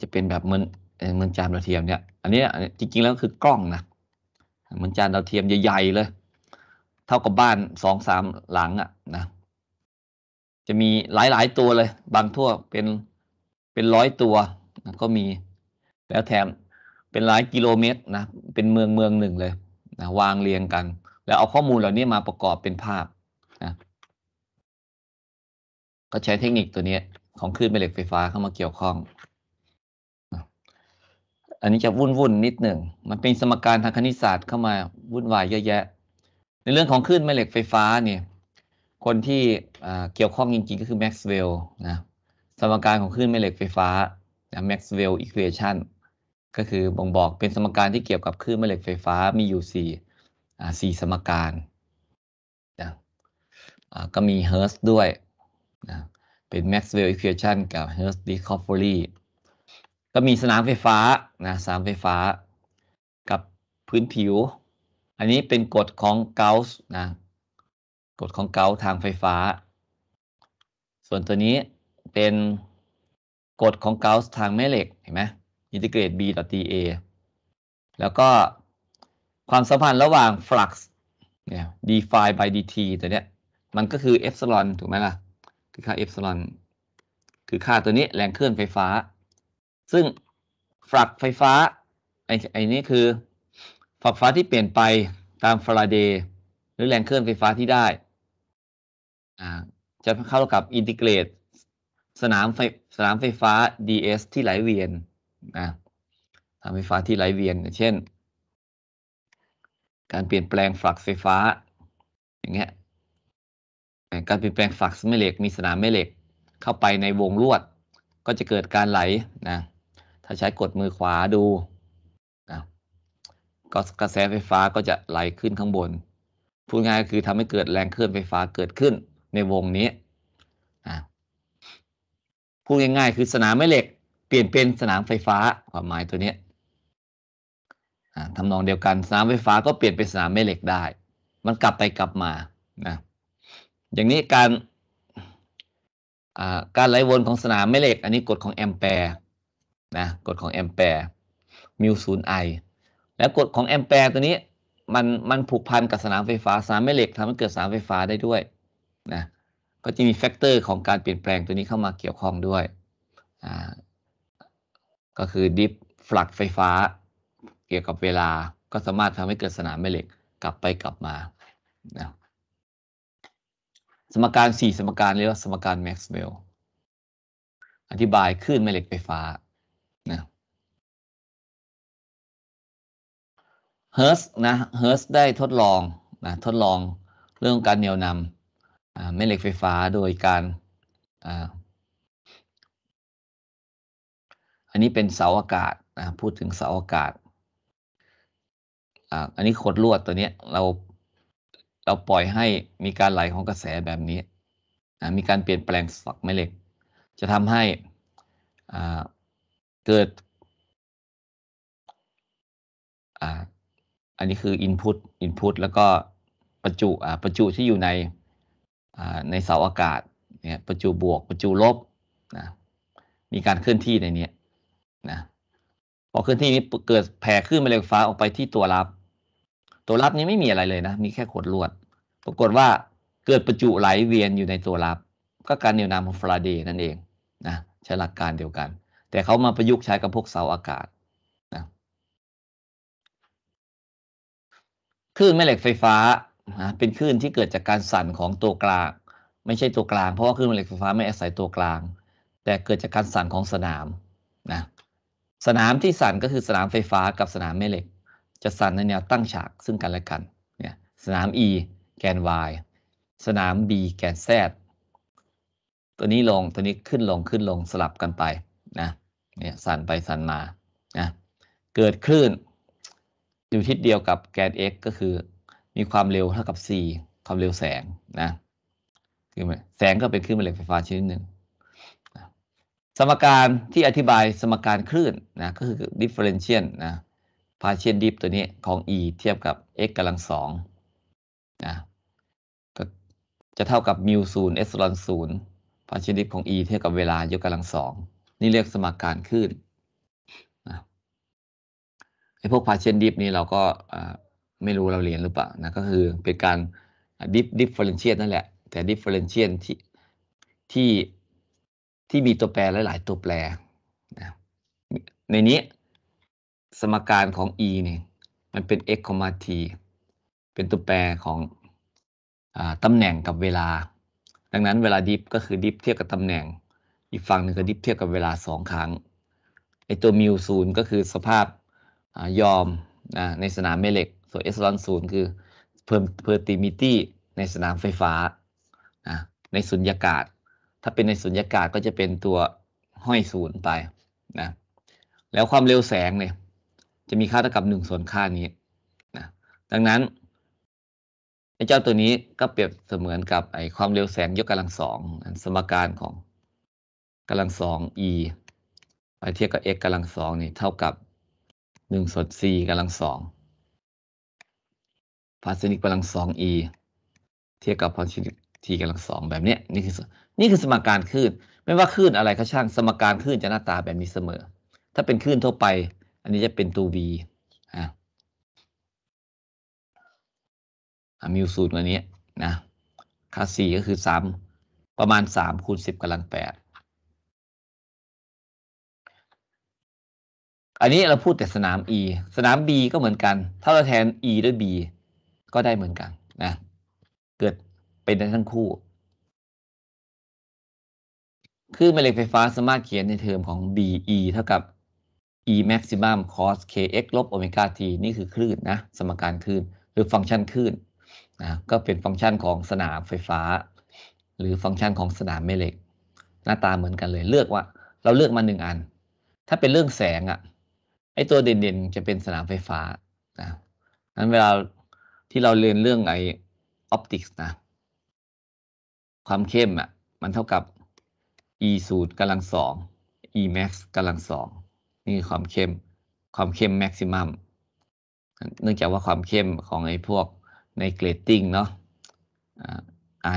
จะเป็นแบบเหมือนเหมือนจานดาวเทียมเนี่ยอันนี้จริงๆแล้วคือกล้องนะเหมือนจานดาวเทียมใหญ่ๆเลย เท่ากับบ้านสองสามหลังอ่ะนะ จะมีหลาย ๆ ตัวเลยบางทั่วเป็นเป็นร้อยตัวก็มีแล้วแถมเป็นหลายกิโลเมตรนะเป็นเมืองเมืองหนึ่งเลยนะวางเรียงกัน แล้วเอาข้อมูลเหล่านี้มาประกอบเป็นภาพนะก็ใช้เทคนิคตัวนี้ของคลื่นแม่เหล็กไฟฟ้าเข้ามาเกี่ยวข้อง อันนี้จะวุ่นวุ่นนิดหนึ่ง มันเป็นสมการทางคณิตศาสตร์เข้ามาวุ่นวายเยอะแยะ ในเรื่องของคลื่นแม่เหล็กไฟฟ้าเนี่ย คนที่เกี่ยวข้องจริงๆ ก็คือแม็กซ์เวลล์นะ สมการของคลื่นแม่เหล็กไฟฟ้านะแม็กซ์เวลล์อีควอชันก็คือบ่งบอกเป็นสมการที่เกี่ยวกับคลื่นแม่เหล็กไฟฟ้ามีอยู่สี่สี่สมการก็มี h e r ร์ด้วย เป็น Maxwell Equation กับ h e r ร์ Recovery ก็มีสนามไฟฟ้านะสนามไฟฟ้ากับพื้นผิว อันนี้เป็นกฎของเกาส์นะ กฎของเกาส์ทางไฟฟ้า ส่วนตัวนี้เป็นกฎของเกาส์ทางแม่เหล็ก เห็นไหมอินทิเกรต b ต่อ t a แล้วก็ความสัมพันธ์ระหว่างฟลักซ์ เนี่ย d phi by dt ตัวเนี้ยมันก็คือเอฟซลอนถูกไหมล่ะคือค่าเอฟซลอนคือค่าตัวนี้แรงเคลื่อนไฟฟ้า ซึ่งฝักไฟฟ้า ไอ้ไอ้นี้คือฝักฟ้าที่เปลี่ยนไปตามฟาราเดย์หรือแรงเคลื่อนไฟฟ้าที่ได้อ่าจะเข้ากับอินทิเกรต สนามไฟสนามไฟฟ้า ds ที่ไหลเวียนนะสนามไฟฟ้าที่ไหลเวียนเช่น การเปลี่ยนแปลงฝักไฟฟ้าอย่างเงี้ยการเปลี่ยนแปลงฝักแม่เหล็กมีสนามแม่เหล็ก เข้าไปในวงลวด ก็จะเกิดการไหลนะ ถ้าใช้กดมือขวาดูนะก็กระแสไฟฟ้าก็จะไหลขึ้นข้างบนพูดง่ายก็คือทำให้เกิดแรงเคลื่อนไฟฟ้าเกิดขึ้นในวงนี้พูดง่ายๆคือสนามแม่เหล็ก เปลี่ยนเป็นสนามไฟฟ้าความหมายตัวนี้ทำนองเดียวกันสนามไฟฟ้าก็เปลี่ยนเป็นสนามแม่เหล็กได้ มันกลับไปกลับมานะอย่างนี้การการไหลวนของสนามแม่เหล็ก อันนี้กฎของแอมแปร์นะกฎของแอมแปร์มิวศูนย์ไอแล้วกฎของแอมแปร์ตัวนี้มันมันผูกพันกับสนามไฟฟ้าสนามแม่เหล็กทำให้เกิดสนามไฟฟ้าได้ด้วยนะก็จะมีแฟกเตอร์ของการเปลี่ยนแปลงตัวนี้เข้ามาเกี่ยวข้องด้วยอ่าก็คือดิฟฟลักไฟฟ้า เกี่ยวกับเวลาก็สามารถทำให้เกิดสนามแม่เหล็กกลับไปกลับมานะสมการสี่สมการเรียกว่าสมการแม็กซ์เวลล์อธิบายคลื่นแม่เหล็กไฟฟ้านะเฮิร์สนะเฮิร์สได้ทดลองนะทดลองเรื่องการเหนี่ยวนำแม่เหล็กไฟฟ้าโดยการ อันนี้เป็นเสาอากาศนะพูดถึงเสาอากาศ อันนี้ขดลวดตัวนี้เราเราปล่อยให้มีการไหลของกระแสแบบนี้ มีการเปลี่ยนแปลงฝักแม่เหล็ก จะทำให้เกิด อันนี้คือ Input Input แล้วก็ประจุประจุที่อยู่ในในเสาอากาศเนี่ย ประจุบวก ประจุลบ นะ มีการเคลื่อนที่ในนี้นะ พอเคลื่อนที่นี้เกิดแผ่คลื่นแม่เหล็กฟ้าออกไปที่ตัวรับตัวรับนี้ไม่มีอะไรเลยนะ มีแค่ขดลวด ปรากฏว่าเกิดประจุไหลเวียนอยู่ในตัวรับ ก็การเหนี่ยวนำของฟราเดย์นั่นเองนะใช้หลักการเดียวกัน แต่เขามาประยุกต์ใช้กับพวกเสาอากาศนะคลื่นแม่เหล็กไฟฟ้านะเป็นคลื่นที่เกิดจากการสั่นของตัวกลาง ไม่ใช่ตัวกลาง เพราะว่าคลื่นแม่เหล็กไฟฟ้าไม่อาศัยตัวกลาง แต่เกิดจากการสั่นของสนามนะสนามที่สั่นก็คือสนามไฟฟ้ากับสนามแม่เหล็กจะสั่นในแนวตั้งฉาก ซึ่งกันและกัน เนี่ย สนาม E แกน y สนาม B แกน z ตัวนี้ลงตัวนี้ขึ้นลงขึ้นลงสลับกันไป นะ เนี่ยสั่นไปสั่นมา นะ เกิดคลื่นอยู่ทิศเดียวกับแกน x ก็คือ มีความเร็วเท่ากับ c ความเร็วแสง นะ คือแสงก็เป็นคลื่นแม่เหล็กไฟฟ้าชนิดหนึ่งสมการที่อธิบายสมการคลื่นนะ ก็คือ differential นะพาเชียนดิฟตัวนี้ของ e เทียบกับ x กำลังสองนะก็จะเท่ากับมิวศูนย์เอสลอนศูนย์พาเชียนดิฟของ e เทียบกับเวลา ยกกำลังสอง นี่เรียกสมการคลื่นนะไอพวกพาเชียนดิฟนี้เราก็ไม่รู้เราเรียนหรือเปล่านะก็คือเป็นการดิฟดิฟเฟอเรนเชียนนั่นแหละแต่ดิฟเฟอเรนเชียนที่ที่ที่มีตัวแปรหลาย ๆ ตัวแปรนะในนี้สมการของ e เนี่ยมันเป็น x ขอมา t เป็นตัวแปรของอตำแหน่งกับเวลา ดังนั้นเวลาดิฟก็คือดิฟเทียบกับตำแหน่ง อีกฝั่งหนึ่งก็ดิฟเทียบกับเวลาสองครั้ง ไอตัวมิวศูนย์ก็คือสภาพอยอมนะในสนามแม่เหล็ก ส่วนเอสลอนศูนย์คือเพิ่มเพอร์ติมิตี้ในสนามไฟฟ้านะในสุญญากาศ ถ้าเป็นในสุญญากาศก็จะเป็นตัวห้อยศูนย์ไปนะ แล้วความเร็วแสงเนี่ยจะมีค่าเท่ากับหนึ่งส่วนค่านี้นะ ดังนั้นไอ้เจ้าตัวนี้ก็เปรียบเสมือนกับไอ้ความเร็วแสงยกกำลังสองสมการของกำลังสอง e ไปเทียบกับ x กำลังสองนี่เท่ากับหนึ่งส่วน c กำลังสองพาสนิกกำลังสอง e เทียบกับพาสนิก t กำลังสองแบบนี้นี่คือนี่คือสมการคลื่นไม่ว่าคลื่นอะไรก็ช่างสมการคลื่นจะหน้าตาแบบนี้เสมอ ถ้าเป็นคลื่นทั่วไปอันนี้จะเป็นตัว v อ่ะมิวสูตรกว่านี้นะค่า c ก็คือ 3 ประมาณ3คูณ10กำลัง8อันนี้เราพูดแต่สนาม e สนาม b ก็เหมือนกันถ้าเราแทน e ด้วย b ก็ได้เหมือนกันนะ เกิดเป็นได้ทั้งคู่ คือนแม่เหล็กไฟฟ้าสามารถเขียนในเทอมของ BE เท่ากับ e maximum cos kx ลบโอเมก้า t นี่คือคลื่นนะ สมการคลื่นหรือฟังก์ชันคลื่นนะก็เป็นฟังก์ชันของสนามไฟฟ้า หรือฟังก์ชันของสนามแม่เหล็ก หน้าตาเหมือนกันเลยเลือกว่าเราเลือกมาหนึ่งอัน ถ้าเป็นเรื่องแสงอะ่ะไอตัวเด่นๆจะเป็นสนามไฟฟ้านะนั้นเวลาที่เราเรียนเรื่องไอออปติกส์นะ ความเข้มอะ่ะมันเท่ากับ e สูตรกำลังสอง e max กำลังสองนี่คือความเข้ม ความเข้มแม็กซิมัม เนื่องจากว่าความเข้มของไอ้พวกในเกรดติ้งเนาะไอ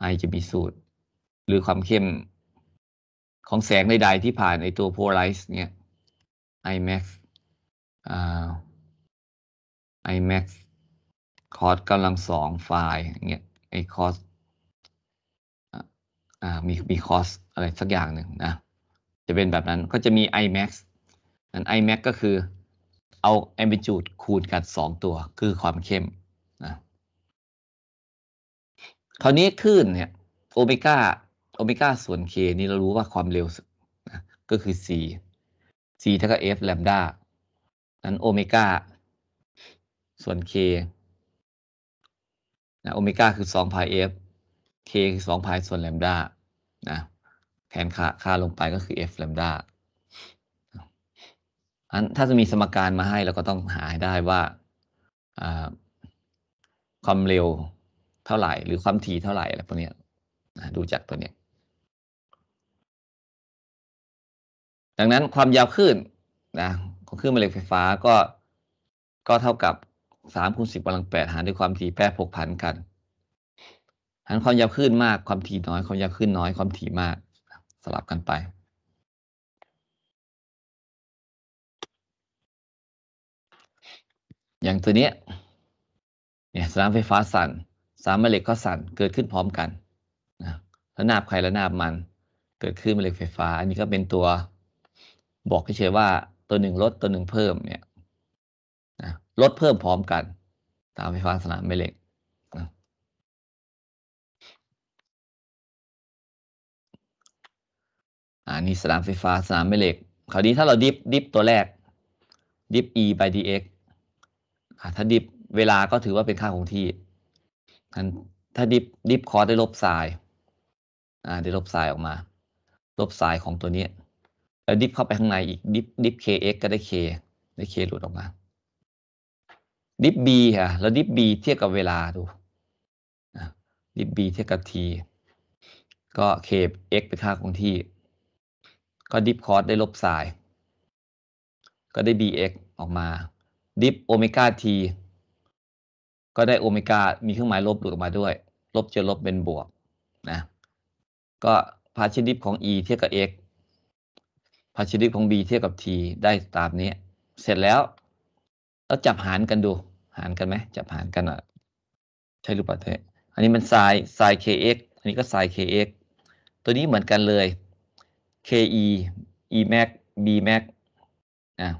ไอจะมีสูตร หรือความเข้ม ของแสงใดๆที่ผ่านในตัวโพลาริสเนี่ยไอแม็อไอแม็กคอสกำลังสองไฟล์เงี้ยไอคอสอ่ามีมีคอสอะไรสักอย่างหนึ่งนะจะเป็นแบบนั้นก็จะมี imax นั้น imax ก็คือเอา amplitude คูณกัน 2 ตัวคือความเข้มนะคราวนี้คลื่นเนี่ยโอเมก้าโอเมก้าส่วน k นี่เรารู้ว่าความเร็วนะก็คือ c c เท่ากับ f แลมดา นั้นโอเมก้าส่วน k นะโอเมก้าคือ2พาย f k คือ 2 พายส่วนแลมดานะแทนค่าค่าลงไปก็คือ f l ลมดาอันถ้าจะมีสมการมาให้เราก็ต้องหาให้ได้ว่า ความเร็วเท่าไหร่ หรือความถี่เท่าไหร่อะไรพวกนี้ดูจากตัวเนี้ยดังนั้นความยาวคลื่นนะของคลื่นแม่เหล็กไฟฟ้าก็ก็เท่ากับสามคูณสิบกำลังแปดหารด้วยความถี่แปดหกพันกันหารความยาวคลื่นมากความถี่น้อยความยาวคลื่นน้อยความถี่มากสลับกันไป อย่างตัวนี้เนี่ยสนามไฟฟ้าสั่นสามแม่เหล็กก็สั่น เกิดขึ้นพร้อมกันนะ้วนาบใคร้ะนาบมัน เกิดขึ้นแม่เหล็กไฟฟ้า อันนี้ก็เป็นตัวบอกเฉยๆว่าตัวหนึ่งลดตัวหนึ่งเพิ่มเนี่ยนะลดเพิ่มพร้อมกันสนามไฟฟ้าสนามแม่เหล็กอันนี้สนามไฟฟ้าสนามแม่เหล็ก คราวนี้ถ้าเราดิฟดิฟตัวแรก ดิฟ e by dx ถ้าดิฟเวลาก็ถือว่าเป็นค่าคงที่ถ้าดิฟดิฟคอสได้ลบไซน์ได้ลบไซน์ออกมาลบไซน์ของตัวนี้ แล้วดิฟเข้าไปข้างในอีกดิฟดิฟ kx ก็ได้ k ได้ k หลุดออกมา ดิฟ b ค่ะ แล้วดิฟ b เทียบกับเวลาดูดิฟ b เทียบกับ t ก็ k x เป็นค่าคงที่ก็ดิฟคอสได้ลบ สาย ก็ได้ bx ออกมา ดิฟโอเมก้าีก็ได้โอเมก้ามีเครื่องหมายลบหลุดออกมาด้วย ลบเจอลบเป็นบวก นะ ก็พาชิดิฟของ e เทียบกับ x พาชิดิฟของ b เทียบกับ t ได้ตามนี้ เสร็จแล้ว แล้วจับหารกันดู หารกันไหมจับหารกันอ่ะ ใช่หรือเปล่าเทอันนี้มันไซน์ไซน์ kx อันนี้ก็ไซน์ kx ตัวนี้เหมือนกันเลย KE EMAX BMAX นะ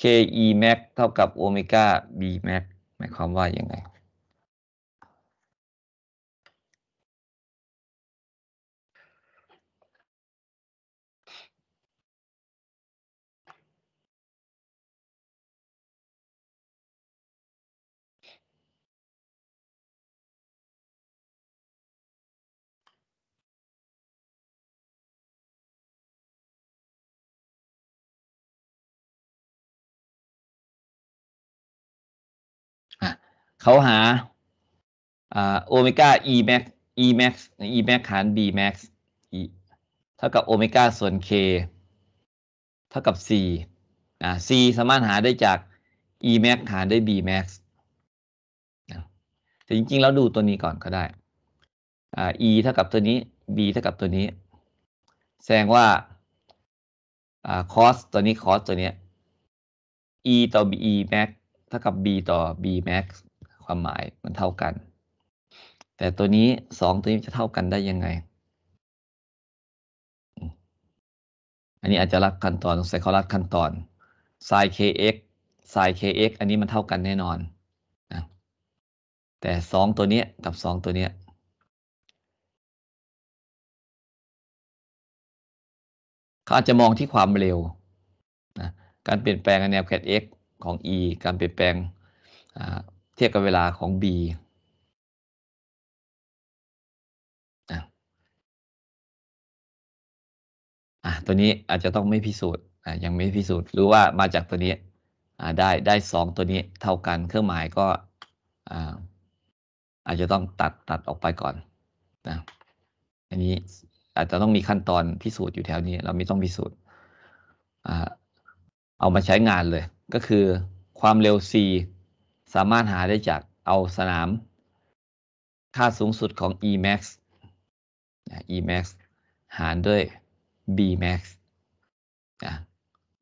KE max เท่ากับโอเมก้า B max หมายความว่าอย่างไงเขาหาโอเมก้า e max e max e max หาร b max ์เท่ากับโอเมก้าส่วน k เท่ากับ c อ่า c สามารถหาได้จาก e max หารได้ b max แต่จริงๆแล้วดูตัวนี้ก่อนก็ได้อ่า e เท่ากับตัวนี้ b เท่ากับตัวนี้ แสดงว่า อ่า cos ตัวนี้ cos ตัวเนี้ย e ต่อ b e max เท่ากับ b ต่อ b max ความหมายมันเท่ากัน แต่ตัวนี้สองตัวนี้จะเท่ากันได้ยังไง อันนี้อาจจะรักขั้นตอนใส่เขารักขั้นตอน sin kx sin kx อันนี้มันเท่ากันแน่นอนนะแต่สองตัวนี้กับสองตัวนี้ เขาอาจจะมองที่ความเร็วนะการเปลี่ยนแปลงแนวแคด x ของ e การเปลี่ยนแปลงเทียบกับเวลาของ b อ่ะตัวนี้อาจจะต้องไม่พิสูจน์อ่ะ ยังไม่พิสูจน์หรือว่ามาจากตัวนี้อ่าได้ ได้สองตัวนี้เท่ากัน เครื่องหมายก็อ่าอาจจะต้องตัดตัดออกไปก่อนนะอันนี้อาจจะต้องมีขั้นตอนพิสูจน์อยู่แถวนี้ เราไม่ต้องพิสูจน์อ่าเอามาใช้งานเลย ก็คือความเร็ว c สามารถหาได้จากเอาสนาม ค่าสูงสุดของ Emax Emax หารด้วย Bmax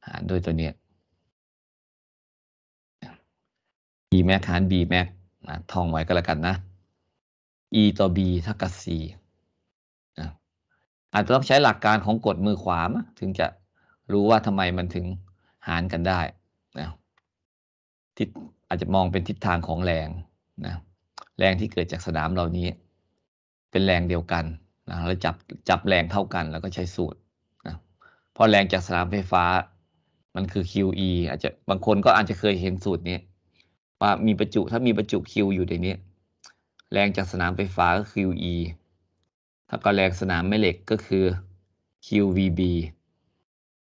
หารด้วยตัวเนี้ย Emax หาร Bmax นะท่องไว้ก็แล้วกันนะ E ต่อ B เท่ากับ C อาจจะต้องใช้หลักการของกฎมือขวามถึงจะรู้ว่าทำไมมันถึงหารกันได้นะที่อาจจะมองเป็นทิศทางของแรงนะแรงที่เกิดจากสนามเหล่านี้ เป็นแรงเดียวกันนะแล้วจับจับแรงเท่ากันแล้วก็ใช้สูตรนะเพราะแรงจากสนามไฟฟ้า มันคือ QE อาจจะบางคนก็อาจจะเคยเห็นสูตรนี้ว่ามีประจุถ้ามีประจุ Q อยู่ในนี้แรงจากสนามไฟฟ้าก็ QE ถ้าก็แรงสนามแม่เหล็กก็คือ QVB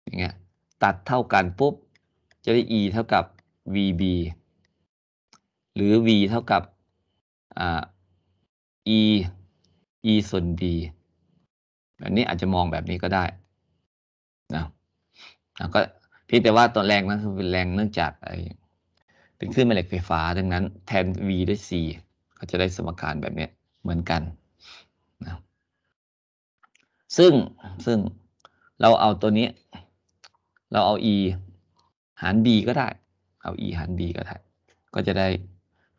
อย่างเงี้ยตัดเท่ากันปุ๊บจะได้ E เท่ากับ VB หรือ v เท่ากับ e e ส่วน d อันนี้อาจจะมองแบบนี้ก็ได้นะนะก็พี่แต่ว่าตอนแรงนั้นคือเป็นแรงเนื่องจากไอเป็นคึื่นแม่เหล็กไฟฟ้าดังนั้นแทน v ด้วย c ก็จะได้สมการแบบนี้เหมือนกันนะซึ่งซึ่งเราเอาตัวนี้ เราเอา e หาร b ก็ได้ เอา e หาร b ก็ได้ก็จะได้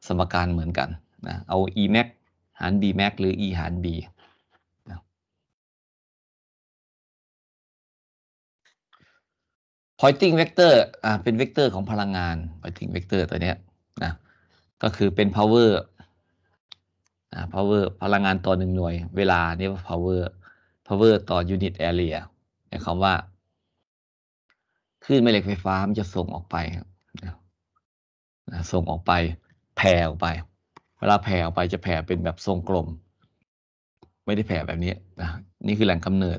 สมการเหมือนกันนะเอา e max หาร b max หรือ e หาร b พอยติ้งเวกเตอร์อ่าเป็นเวกเตอร์ของพลังงานพอยติ้งเวกเตอร์ตัวเนี้ยนะก็คือเป็น power อ่ power พลังงานต่อหนึ่งหน่วย เวลาเนี่ว่า power power ต่อ unit area หมายความว่าคลื่นแม่เหล็กไฟฟ้า มันจะส่งออกไปนะส่งออกไปแผ่ออกไป เวลาแผ่ออกไปจะแผ่เป็นแบบทรงกลม ไม่ได้แผ่แบบนี้นะ นี่คือแหล่งกำเนิด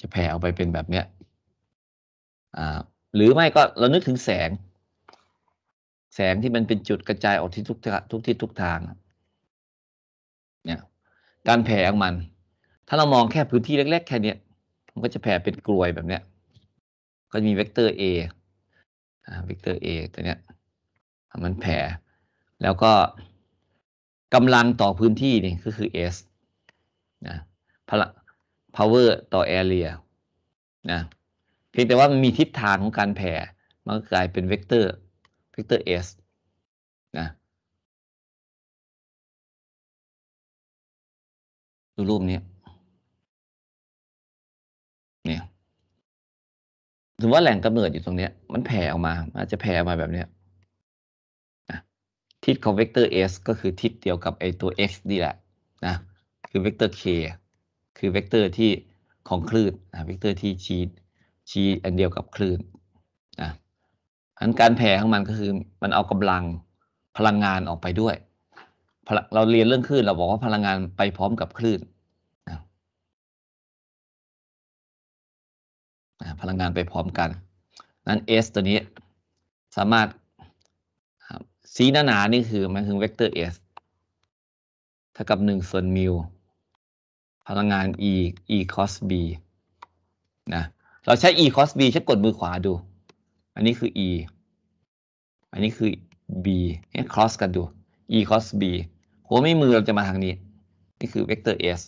จะแผ่ออกไปเป็นแบบเนี้ย อ่า หรือไม่ก็เรานึกถึงแสง แสงที่มันเป็นจุดกระจายออกที่ทุกทุกทิศทุกทาง เนี่ย การแผ่ของมัน ถ้าเรามองแค่พื้นที่เล็ก ๆแค่นี้มันก็จะแผ่เป็นกลวยแบบเนี้ย ก็มีเวกเตอร์ A เวกเตอร์ A ตัวเนี้ย มันแผ่แล้วก็กำลังต่อพื้นที่นี่ก็คือ S นะพลัง power ต่อ area นะเพียงแต่ว่ามันมีทิศทางของการแผ่ มันก็กลายเป็นเวกเตอร์เวกเตอร์ S นะ ดูรูปนี้เนี่ยถือว่าแหล่งกำเนิดอยู่ตรงเนี้ย มันแผ่ออกมา อาจจะแผ่ออกมาแบบเนี้ยทิศของเวกเตอร์ s ก็คือทิศเดียวกับไอตัว x นี่แหละนะ คือเวกเตอร์ k คือเวกเตอร์ที่ของคลื่นนะเวกเตอร์ที่ชีชีอันเดียวกับคลื่นนะอันการแผ่ของมันก็คือมันเอากำลังพลังงานออกไปด้วย เราเรียนเรื่องคลื่นเราบอกว่าพลังงานไปพร้อมกับคลื่นนะพลังงานไปพร้อมกันนั้น S ตัวนี้สามารถสีหนาหนานี่ คือ มัน คือเวกเตอร์ s เท่ากับหนึ่งส่วนมิวพลังงาน e e cos b นะเราใช้ e cos b ใช้กดมือขวาดู อันนี้คือ e อันนี้คือ b เนี่ย cross กันดู e cos b หัวไม่มือเราจะมาทางนี้ นี่คือเวกเตอร์ s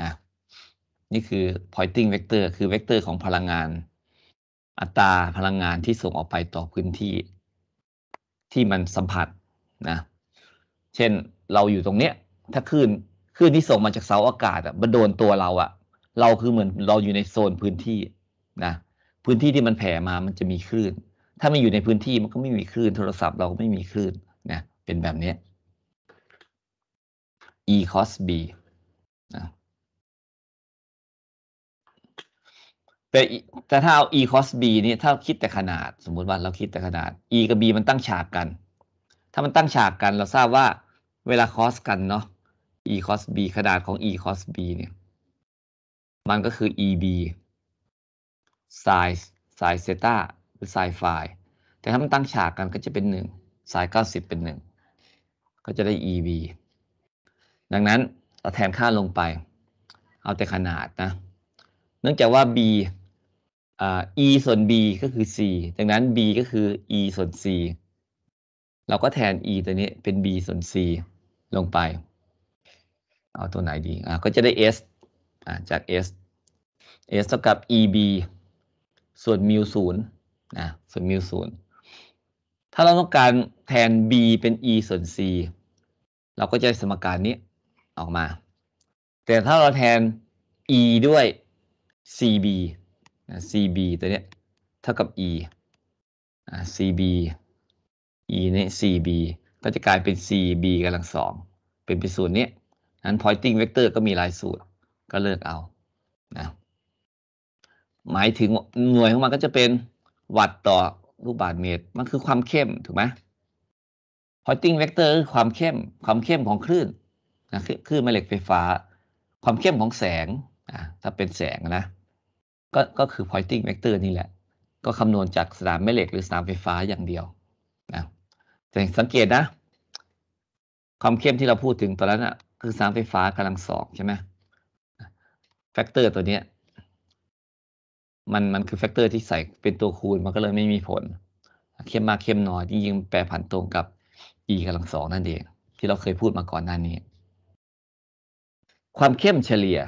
นะนี่คือ pointing vector คือเวกเตอร์ของพลังงานอัตราพลังงานที่ส่งออกไปต่อพื้นที่ที่มันสัมผัสนะ เช่นเราอยู่ตรงเนี้ย ถ้าคลื่นคลื่นที่ส่งมาจากเสาอากาศ อ่ะมันโดนตัวเราอ่ะ เราคือเหมือนเราอยู่ในโซนพื้นที่นะ พื้นที่ที่มันแผ่มามันจะมีคลื่นถ้าไม่อยู่ในพื้นที่มันก็ไม่มีคลื่นโทรศัพท์เราก็ไม่มีคลื่นนะเป็นแบบนี้ e cos b นะแต่แต่ถ้าเอา e cos b นี่ถ้าคิดแต่ขนาด สมมุติว่าเราคิดแต่ขนาด e กับ b มันตั้งฉากกัน ถ้ามันตั้งฉากกันเราทราบว่าเวลา cos กันเนาะ e cos b ขนาดของ e cos b เนี่ย มันก็คือ e b sin sin เซต้าหรือ sin h ฟแต่ถ้ามันตั้งฉากกันก็จะเป็นหนึ่ง sin 90 เป็นหนึ่งก็จะได้ e b ดังนั้นเราแทนค่าลงไป เอาแต่ขนาดนะ เนื่องจากว่า b อ e ส่วน b ก็คือ c ดังนั้น b ก็คือ e ส่วน c เราก็แทน e ตัวนี้เป็น b ส่วน c ลงไป เอาตัวไหนดีอ่าก็จะได้ s อ่าจาก s s เท่ากับ eb ส่วนมิวศูนย์นะส่วนมิวศูนย์ถ้าเราต้องการแทน b เป็น e ส่วน c เราก็จะสมการนี้ออกมา แต่ถ้าเราแทน e ด้วย cb CB ตัวเนี้ยเท่ากับ E CB E เนี่ย CB ก็จะกลายเป็น CB กำลังสอง เป็นเป็นสูตรนี้นั้น pointing vector ก็มีหลายสูตร ก็เลือกเอานะหมายถึงหน่วยของมันก็จะเป็นวัตต์ต่อลูกบาศก์เมตร มันคือความเข้ม ถูกไหม pointing vector คือความเข้ม ความเข้มของคลื่นนะคลื่นแม่เหล็กไฟฟ้า ความเข้มของแสงนะถ้าเป็นแสงนะก็ก็คือ pointing vector นี่แหละ ก็คำนวณจากสนามแม่เหล็กหรือสนามไฟฟ้าอย่างเดียวนะแต่สังเกตนะ ความเข้มที่เราพูดถึงตอนนั้น่ะคือสนามไฟฟ้ากำลังสองใช่ไหมแฟกเตอร์ตัวเนี้ย มันมันคือแฟกเตอร์ที่ใส่เป็นตัวคูณ มันก็เลยไม่มีผล เข้มมากเข้มน้อยจริงๆ แปรผันตรงกับ e กำลังสองนั่นเอง ที่เราเคยพูดมาก่อนหน้านี้ ความเข้มเฉลี่ย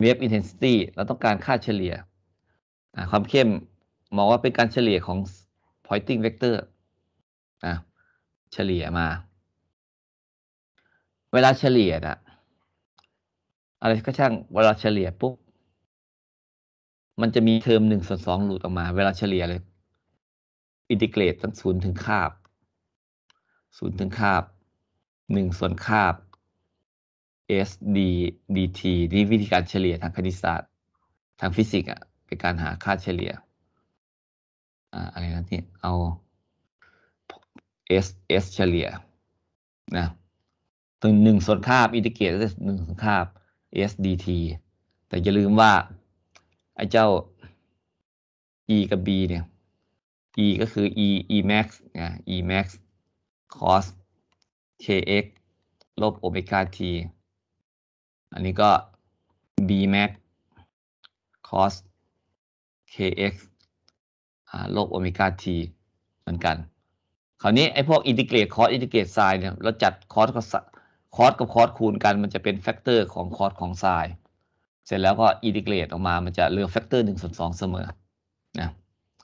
เวฟอินเทนซิตี้เราต้องการค่าเฉลี่ยความเข้มมองว่าเป็นการเฉลี่ยของ pointing vector นะเฉลี่ยมา เวลาเฉลี่ยนะอะไรก็ช่างเวลาเฉลี่ยปุ๊บมันจะมีเทอมหนึ่งส่วนสองหลุดออกมาเวลาเฉลี่ยเลยอินทิเกรตตั้งศูนย์ถึงคาบศูนย์ถึงคาบหนึ่งส่วนคาบ SDDT นี่วิธีการเฉลี่ยทางคณิตศาสตร์ทางฟิสิกส์อ่ะเป็นการหาค่าเฉลี่ยอ่าอะไรนะที่เอา S S เฉลี่ยนะตัวหนึ่งส่วนคาบ อินทิเกรตหนึ่งส่วนคาบ SDT แต่อย่าลืมว่า ไอ้เจ้า E กับ B เนี่ย E ก็คือ E E max นะ E max cos kx ลบโอเมก้า t อันนี้ก็ b max cos kx ลบโอเมก้า t เหมือนกัน คราวนี้ไอ้พวกอินทิเกรตคอสอินทิเกรตไซน์เนี่ย เราจัดคอสกับคอสกับคอสคูณกันมันจะเป็นแฟกเตอร์ของคอสของไซน์ เสร็จแล้วก็อินทิเกรตออกมา มันจะเลือแฟกเตอร์หนึ่งส่วนสองเสมอ นะ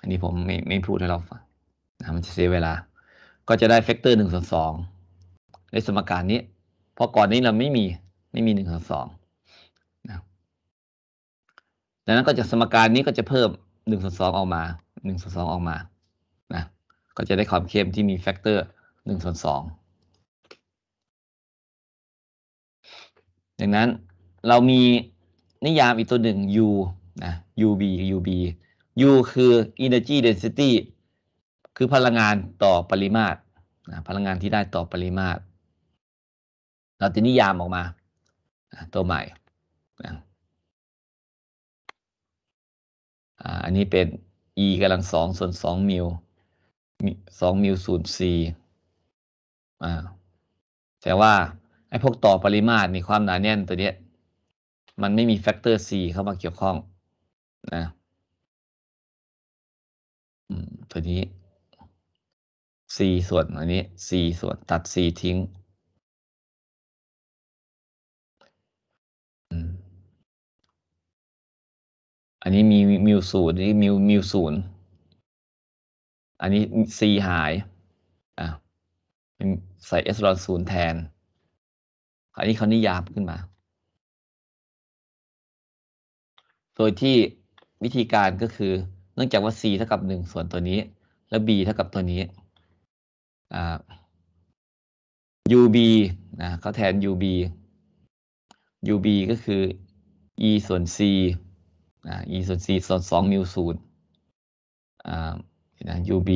อันนี้ผมไม่ไม่พูดให้เราฟังนะ มันจะเสียเวลา ก็จะได้แฟกเตอร์หนึ่งส่วนสองในสมการนี้ เพราะก่อนนี้เราไม่มีไม่มีหนึ่งส่วนสองนะดังนั้นก็จะสมการนี้ก็จะเพิ่มหนึ่งส่วนสองออกมาหนึ่งส่วนสองออกมา นะ ก็จะได้ความเข้มที่มีแฟกเตอร์หนึ่งส่วนสองดังนั้นเรามีนิยามอีกตัวหนึ่ง u นะ UB UB U คือ energy density คือพลังงานต่อปริมาตรนะพลังงานที่ได้ต่อปริมาตร เราจะนิยามออกมาตัวใหม่อันนี้เป็น e กำลังสองส่วนสองมิลสองมิลศูนย์สี่แต่ว่าไอ้พวกต่อปริมาตรมีความหนาแน่นตัวเนี้ย มันไม่มีแฟกเตอร์ c เข้ามาเกี่ยวข้อง นะตัวนี้ c ส่วนอันนี้ c ส่วนตัด c ทิ้งอันนี้มีมิวศูนย์นี่มิวมิวศูนย์อันนี้ซีหายอ่ะใส่เอสลอนศูนย์แทน อันนี้เขานิยามขึ้นมา โดยที่วิธีการก็คือ เนื่องจากว่า c เท่ากับหนึ่งส่วนตัวนี้ และ b เท่ากับตัวนี้อ่า UB นะเขาแทน UB UB ก็คือ e ส่วน c อ่า e ส่วน c ส่วนสองมิวศูนย์อ่านะ ub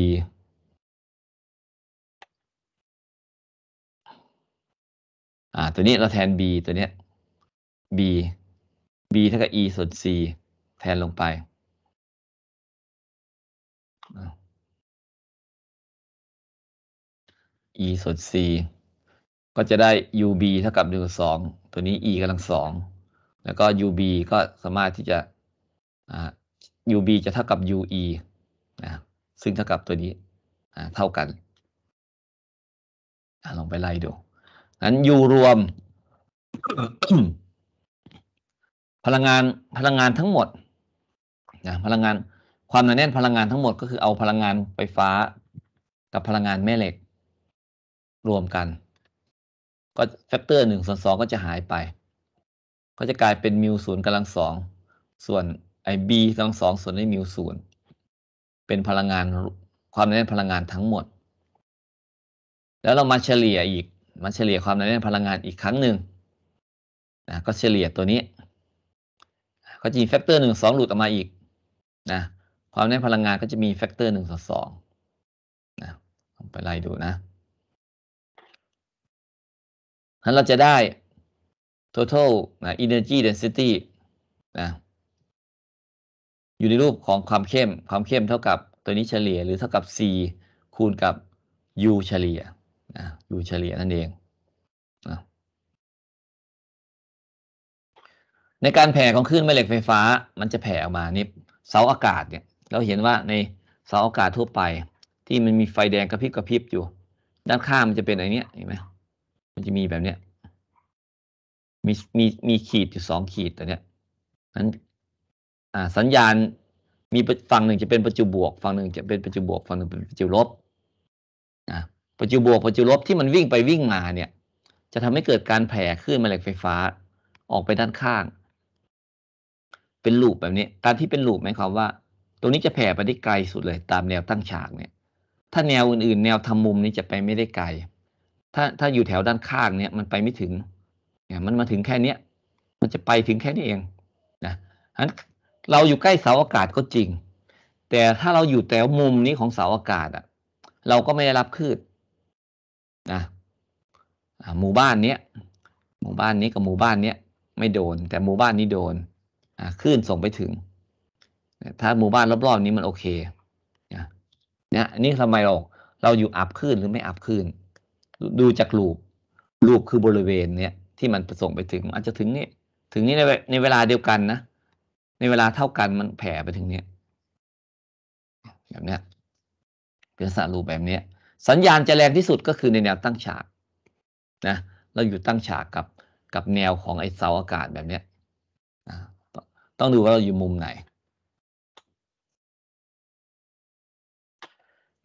อ่า ตัวนี้เราแทน b ตัวเนี้ย b b เท่ากับ e ส่วน c แทนลงไป e ส่วน c ก็จะได้ ub เท่ากับ1ส่วน2ตัวนี้ e กำลังสอง แล้วก็ ub ก็สามารถที่จะ่ UB จะเท่ากับ UE นะซึ่งเท่ากับตัวนี้เท่ากันอลองไปไล่ดูงั้น U รวม พลังงานพลังงานทั้งหมดนะพลังงานความหนาแน่นพลังงานทั้งหมดก็คือเอาพลังงานไฟฟ้า กับพลังงานแม่เหล็ก รวมกัน ก็แฟกเตอร์หนึ่งส่วนสองก็จะหายไป ก็จะกลายเป็นมิวศูนย์กำลังสองส่วน b สองสองส่วนด้วยมิวศูนย์เป็นพลังงานความแน่นพลังงานทั้งหมด แล้วเรามาเฉลี่ยอีกมาเฉลี่ยความแน่นพลังงานอีกครั้งหนึ่งนะก็เฉลี่ยตัวนี้ ก็จะมีแฟกเตอร์หนึ่งสองหลุดออกมาอีก นะความแน่นพลังงานก็จะมีแฟกเตอร์หนึ่งสองสองนะไปไล่ดูนะ นั้นเราจะได้ total นะ energy density นะอยู่ในรูปของความเข้ม ความเข้มเท่ากับตัวนี้เฉลี่ย หรือเท่ากับ c คูณกับ u เฉลี่ยนะ u เฉลี่ยนั่นเองนะในการแผ่ของคลื่นแม่เหล็กไฟฟ้า มันจะแผ่ออกมานี่เสาอากาศเนี่ย เราเห็นว่าในเสาอากาศทั่วไป ที่มันมีไฟแดงกระพริบกระพริบอยู่ ด้านข้ามมันจะเป็นอะไรเนี้ยเห็นไหมมันจะมีแบบเนี้ย มีมีมีขีดอยู่สองขีดตัวเนี้ยนั้นอ่าสัญญาณมีฝั่งหนึ่งจะเป็นประจุบวกฝั่งหนึ่งจะเป็นประจุบวกฝั่งหนึ่งเป็นประจุลบนะประจุบวก ประจุลบที่มันวิ่งไปวิ่งมาเนี่ย จะทำให้เกิดการแผ่ขึ้นแม่เหล็กไฟฟ้าออกไปด้านข้าง เป็นลูป แบบนี้การที่เป็นลูปหมายความว่า ตรงนี้จะแผ่ไปได้ไกลสุดเลย ตามแนวตั้งฉากเนี่ย ถ้าแนวอื่นๆ แนวทำมุมนี้จะไปไม่ได้ไกลถ้าถ้าอยู่แถวด้านข้างเนี่ย มันไปไม่ถึงเนี่ยมันมาถึงแค่เนี้ยมันจะไปถึงแค่นี้เองนะฉะนั้นเราอยู่ใกล้เสาอากาศก็จริง แต่ถ้าเราอยู่แต่มุมนี้ของเสาอากาศอ่ะ เราก็ไม่ได้รับคลื่นนะหมู่บ้านเนี้ยหมู่บ้านนี้กับหมู่บ้านเนี้ยไม่โดน แต่หมู่บ้านนี้โดนคลื่นส่งไปถึง ถ้าหมู่บ้านรอบๆนี้มันโอเคนะนนี่ทำไมเรา เราอยู่อับคลื่นหรือไม่อับคลื่น ดูจากลูปลูปคือบริเวณเนี้ยที่มันส่งไปถึงอาจจะถึงนี่ ถึงนี่ในในเวลาเดียวกันนะในเวลาเท่ากันมันแผ่ไปถึงเนี้ยแบบเนี้ยเป็นสาะรูปแบบเนี้ยสัญญาณจะแรงที่สุดก็คือในแนวตั้งฉาก นะ เราอยู่ตั้งฉากกับกับแนวของไอเสาอากาศแบบเนี้ยต้องดูว่าเราอยู่มุมไหน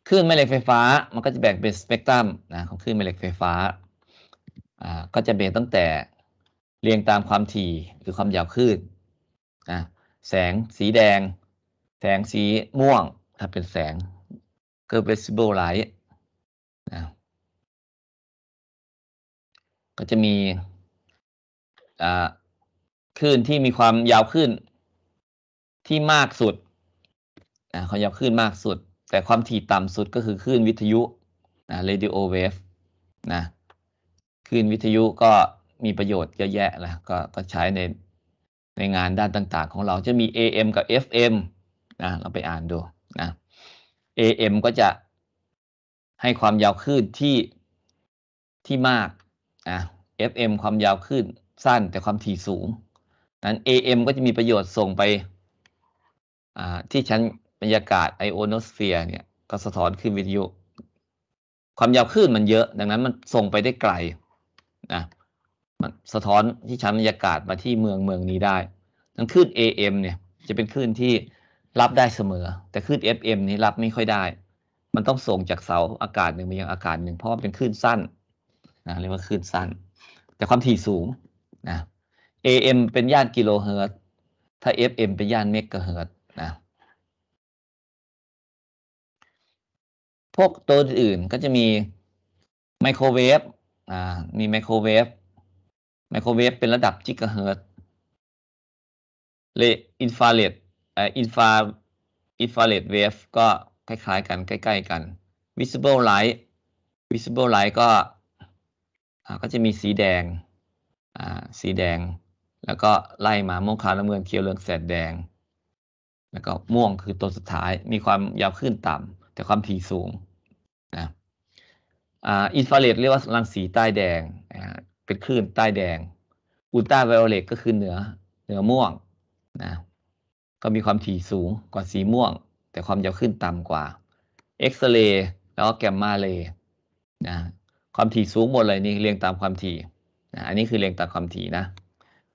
คลื่นแม่เหล็กไฟฟ้ามันก็จะแบ่งเป็นสเปกตรัมนะของคลื่นแม่เหล็กไฟฟ้าอ่าก็จะเบ่งตั้งแต่เรียงตามความถี่หรือความยาวคลื่นนะแสงสีแดง แสงสีม่วง ถ้าเป็นแสง ก็ visible light นะก็จะมีคลื่น ที่มีความยาว ขึ้น ที่มากสุด ความยาว ขึ้น มากสุด แต่ความถี่ต่ำสุดก็คือคลื่นวิทยุนะเรดิโอเวฟนะคลื่นวิทยุก็มีประโยชน์เยอะแยะนะกก็ ใช้ ในในงานด้านต่างๆ ของเราจะมี AM กับ FM นะเราไปอ่านดูนะ AM ก็จะให้ความยาวคลื่นที่ที่มากนะ FM ความยาวคลื่นสั้นแต่ความถี่สูง นั้น AM ก็จะมีประโยชน์ส่งไปที่ชั้นบรรยากาศไอโอโนสเฟียร์เนี่ย ก็สะท้อนขึ้นวิทยุความยาวคลื่นมันเยอะ ดังนั้นมันส่งไปได้ไกลนะมันสะท้อนที่ชั้นบรรยากาศมาที่เมืองเมืองนี้ได้ ทั้งคลื่น AM เนี่ย จะเป็นคลื่นที่รับได้เสมอ แต่คลื่น FM นี้รับไม่ค่อยได้ มันต้องส่งจากเสาอากาศหนึ่งไปยังอากาศหนึ่ง เพราะเป็นคลื่นสั้นนะเรียกว่าคลื่นสั้น แต่ความถี่สูงนะ AM เป็นย่านกิโลเฮิรตถ้า FM เป็นย่านเมกะเฮิรตนะพวกตัวอื่นก็จะมีไมโครเวฟอ่ามีไมโครเวฟไมโครเวฟเป็นระดับจิกะเฮิร์ตเลอินฟาเรดเอ่ออินฟาอินฟาเรดเวฟก็คล้ายๆกัน ใกล้ๆกัน visible light visible light ก็ก็จะมีสีแดงสีแดง แล้วก็ไล่มาม่วงขาวน้ำเงินเขียวเหลืองแสดแดง แล้วก็ม่วงคือตัวสุดท้ายมีความยาวขึ้นต่ำ แต่ความถี่สูงนะอินฟาเรดเรียกว่ารังสีใต้แดงนะเป็นคลื่นใต้แดงอุลตราไวโอเลตก็คือเหนือ เหนือม่วงนะก็มีความถี่สูงกว่าสีม่วง แต่ความยาวขึ้นต่ำกว่าเอ็กซเรย์แล้วก็แกมมาเรย์นะความถี่สูงหมดเลยนี่เรียงตามความถี่นะอันนี้คือเรียงตามความถี่นะ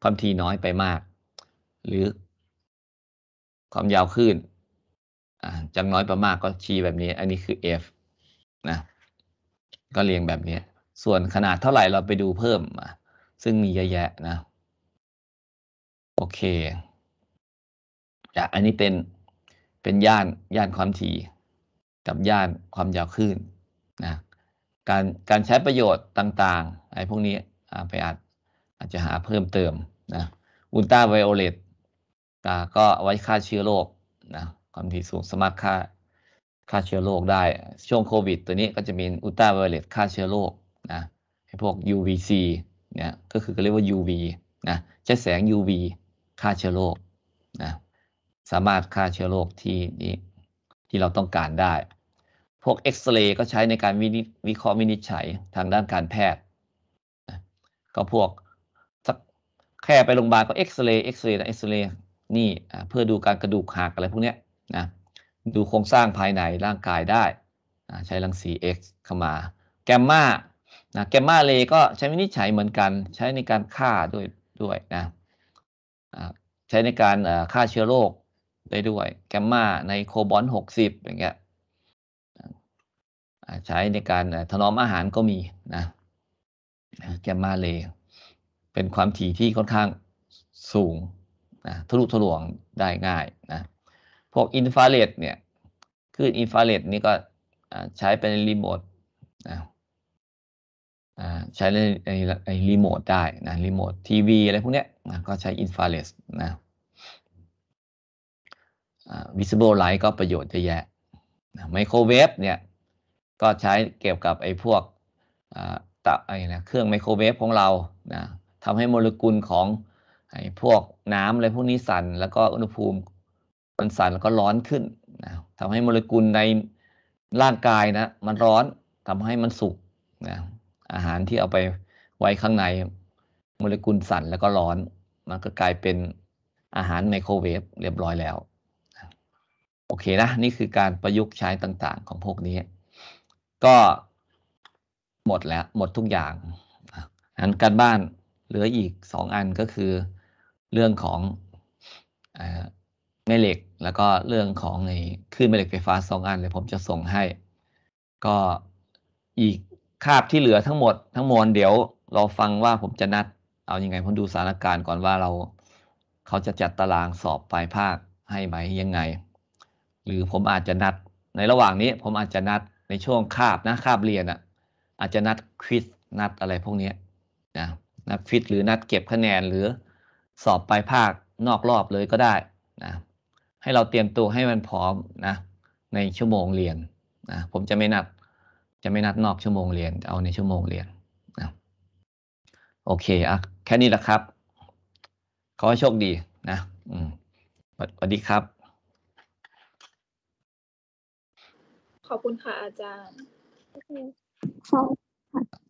ความถี่น้อยไปมาก หรือ ความยาวขึ้นจากน้อยไปมาก ก็ชี้แบบนี้ อันนี้คือ f นะก็เรียงแบบนี้ส่วนขนาดเท่าไหร่เราไปดูเพิ่มมาซึ่งมีเยอะแยะนะ โอเคอ่ะอันนี้เป็น เป็นย่าน ย่านความถี่ กับย่านความยาวคลื่นนะ การการใช้ประโยชน์ต่างๆ ไอ้พวกนี้ ไปอาจอาจจะหาเพิ่มเติมนะอุลตราไวโอเลตก็ไว้ฆ่าเชื้อโรคนะ ความถี่สูงสามารถค่าฆ่าเชื้อโรคได้ ช่วงโควิดตัวนี้ก็จะมีอุลตราไวโอเลตฆ่าเชื้อโรคนะไอพวก UVC เนี่ย ก็คือเรียกว่า UV นะใช้แสง UV ฆ่าเชื้อโรคนะสามารถฆ่าเชื้อโรคที่นี้ที่เราต้องการได้ พวกเอ็กซเรย์ก็ใช้ในการวิเคราะห์วินิจฉัยทางด้านการแพทย์นะก็พวกสักแค่ไปโรงพยาบาลก็เอ็กซเรย์เอ็กซเรย์นะเอ็กซเรย์นี่เพื่อดูการกระดูกหักอะไรพวกเนี้ยนะดูโครงสร้างภายในร่างกายได้ ใช้รังสี X เข้ามา แกมมานะแกมมาเลก็ใช้วินิจฉัยเหมือนกัน ใช้ในการฆ่าด้วยด้วยนะใช้ในการฆ่าเชื้อโรคได้ด้วย แกมมาในโคบอลหกสิบอย่างเงี้ยใช้ในการถนอมอาหารก็มีนะแกมมาเลเป็นความถี่ที่ค่อนข้างสูงนะทะลุทะลวงได้ง่ายนะพวกอินฟาเรดเนี่ยคลื่นอินฟาเรดนี่ก็ใช้เป็นรีโมทนะใช้ในในรีโมทได้นะรีโมททีวีอะไรพวกเนี้ยนะก็ใช้อินฟราเรดนะวิส i b l e light ก็ประโยชน์เยอะแยะไมโครเวฟเนี่ยก็ใช้เกี่ยวกับไอ้พวกตะไอ้นะเครื่องไมโครเวฟของเรานะทำให้โมเลกุลของไอ้พวกน้ำอะไรพวกนี้สั่นแล้วก็อุณหภูมิมันสั่นแล้วก็ร้อนขึ้นนะทำให้โมเลกุลในร่างกายนะ มันร้อนทำให้มันสุกนะอาหารที่เอาไปไว้ข้างในโมเลกุลสั่นแล้วก็ร้อน มันก็กลายเป็นอาหารไมโครเวฟเรียบร้อยแล้ว โอเคนะ นี่คือการประยุกต์ใช้ต่างๆ ของพวกนี้ ก็หมดแล้วหมดทุกอย่างอันการบ้านเหลืออีกสองอันก็คือเรื่องของแม่เหล็ก แล้วก็เรื่องของไอ้คลื่นแม่เหล็กไฟฟ้าสองอันเลยผมจะส่งให้ ก็อีกคาบที่เหลือทั้งหมดทั้งมวลเดี๋ยวรอฟังว่าผมจะนัด เอาอยัางไงผมดูสถานการณ์ก่อนว่าเราเขาจะจัดตารางสอบปลายภาคให้ไหมยังไง หรือผมอาจจะนัด ในระหว่างนี้ ผมอาจจะนัดในช่วงคาบนะคาบเรียนอะ่ะอาจจะนัดควิสนัดอะไรพวกนี้นะนัดควิสหรือนัดเก็บคะแนนหรือ สอบปลายภาคนอกรอบเลยก็ได้นะให้เราเตรียมตัวให้มันพร้อมนะ ในชั่วโมงเรียนนะผมจะไม่นัดจะไม่นัดนอกชั่วโมงเรียนเอาในชั่วโมงเรียนนะโอเค อ่ะ แค่นี้แหละครับ ขอให้โชคดีนะอืมสวัสดีครับ ขอบคุณค่ะอาจารย์ ขอบคุณค่ะ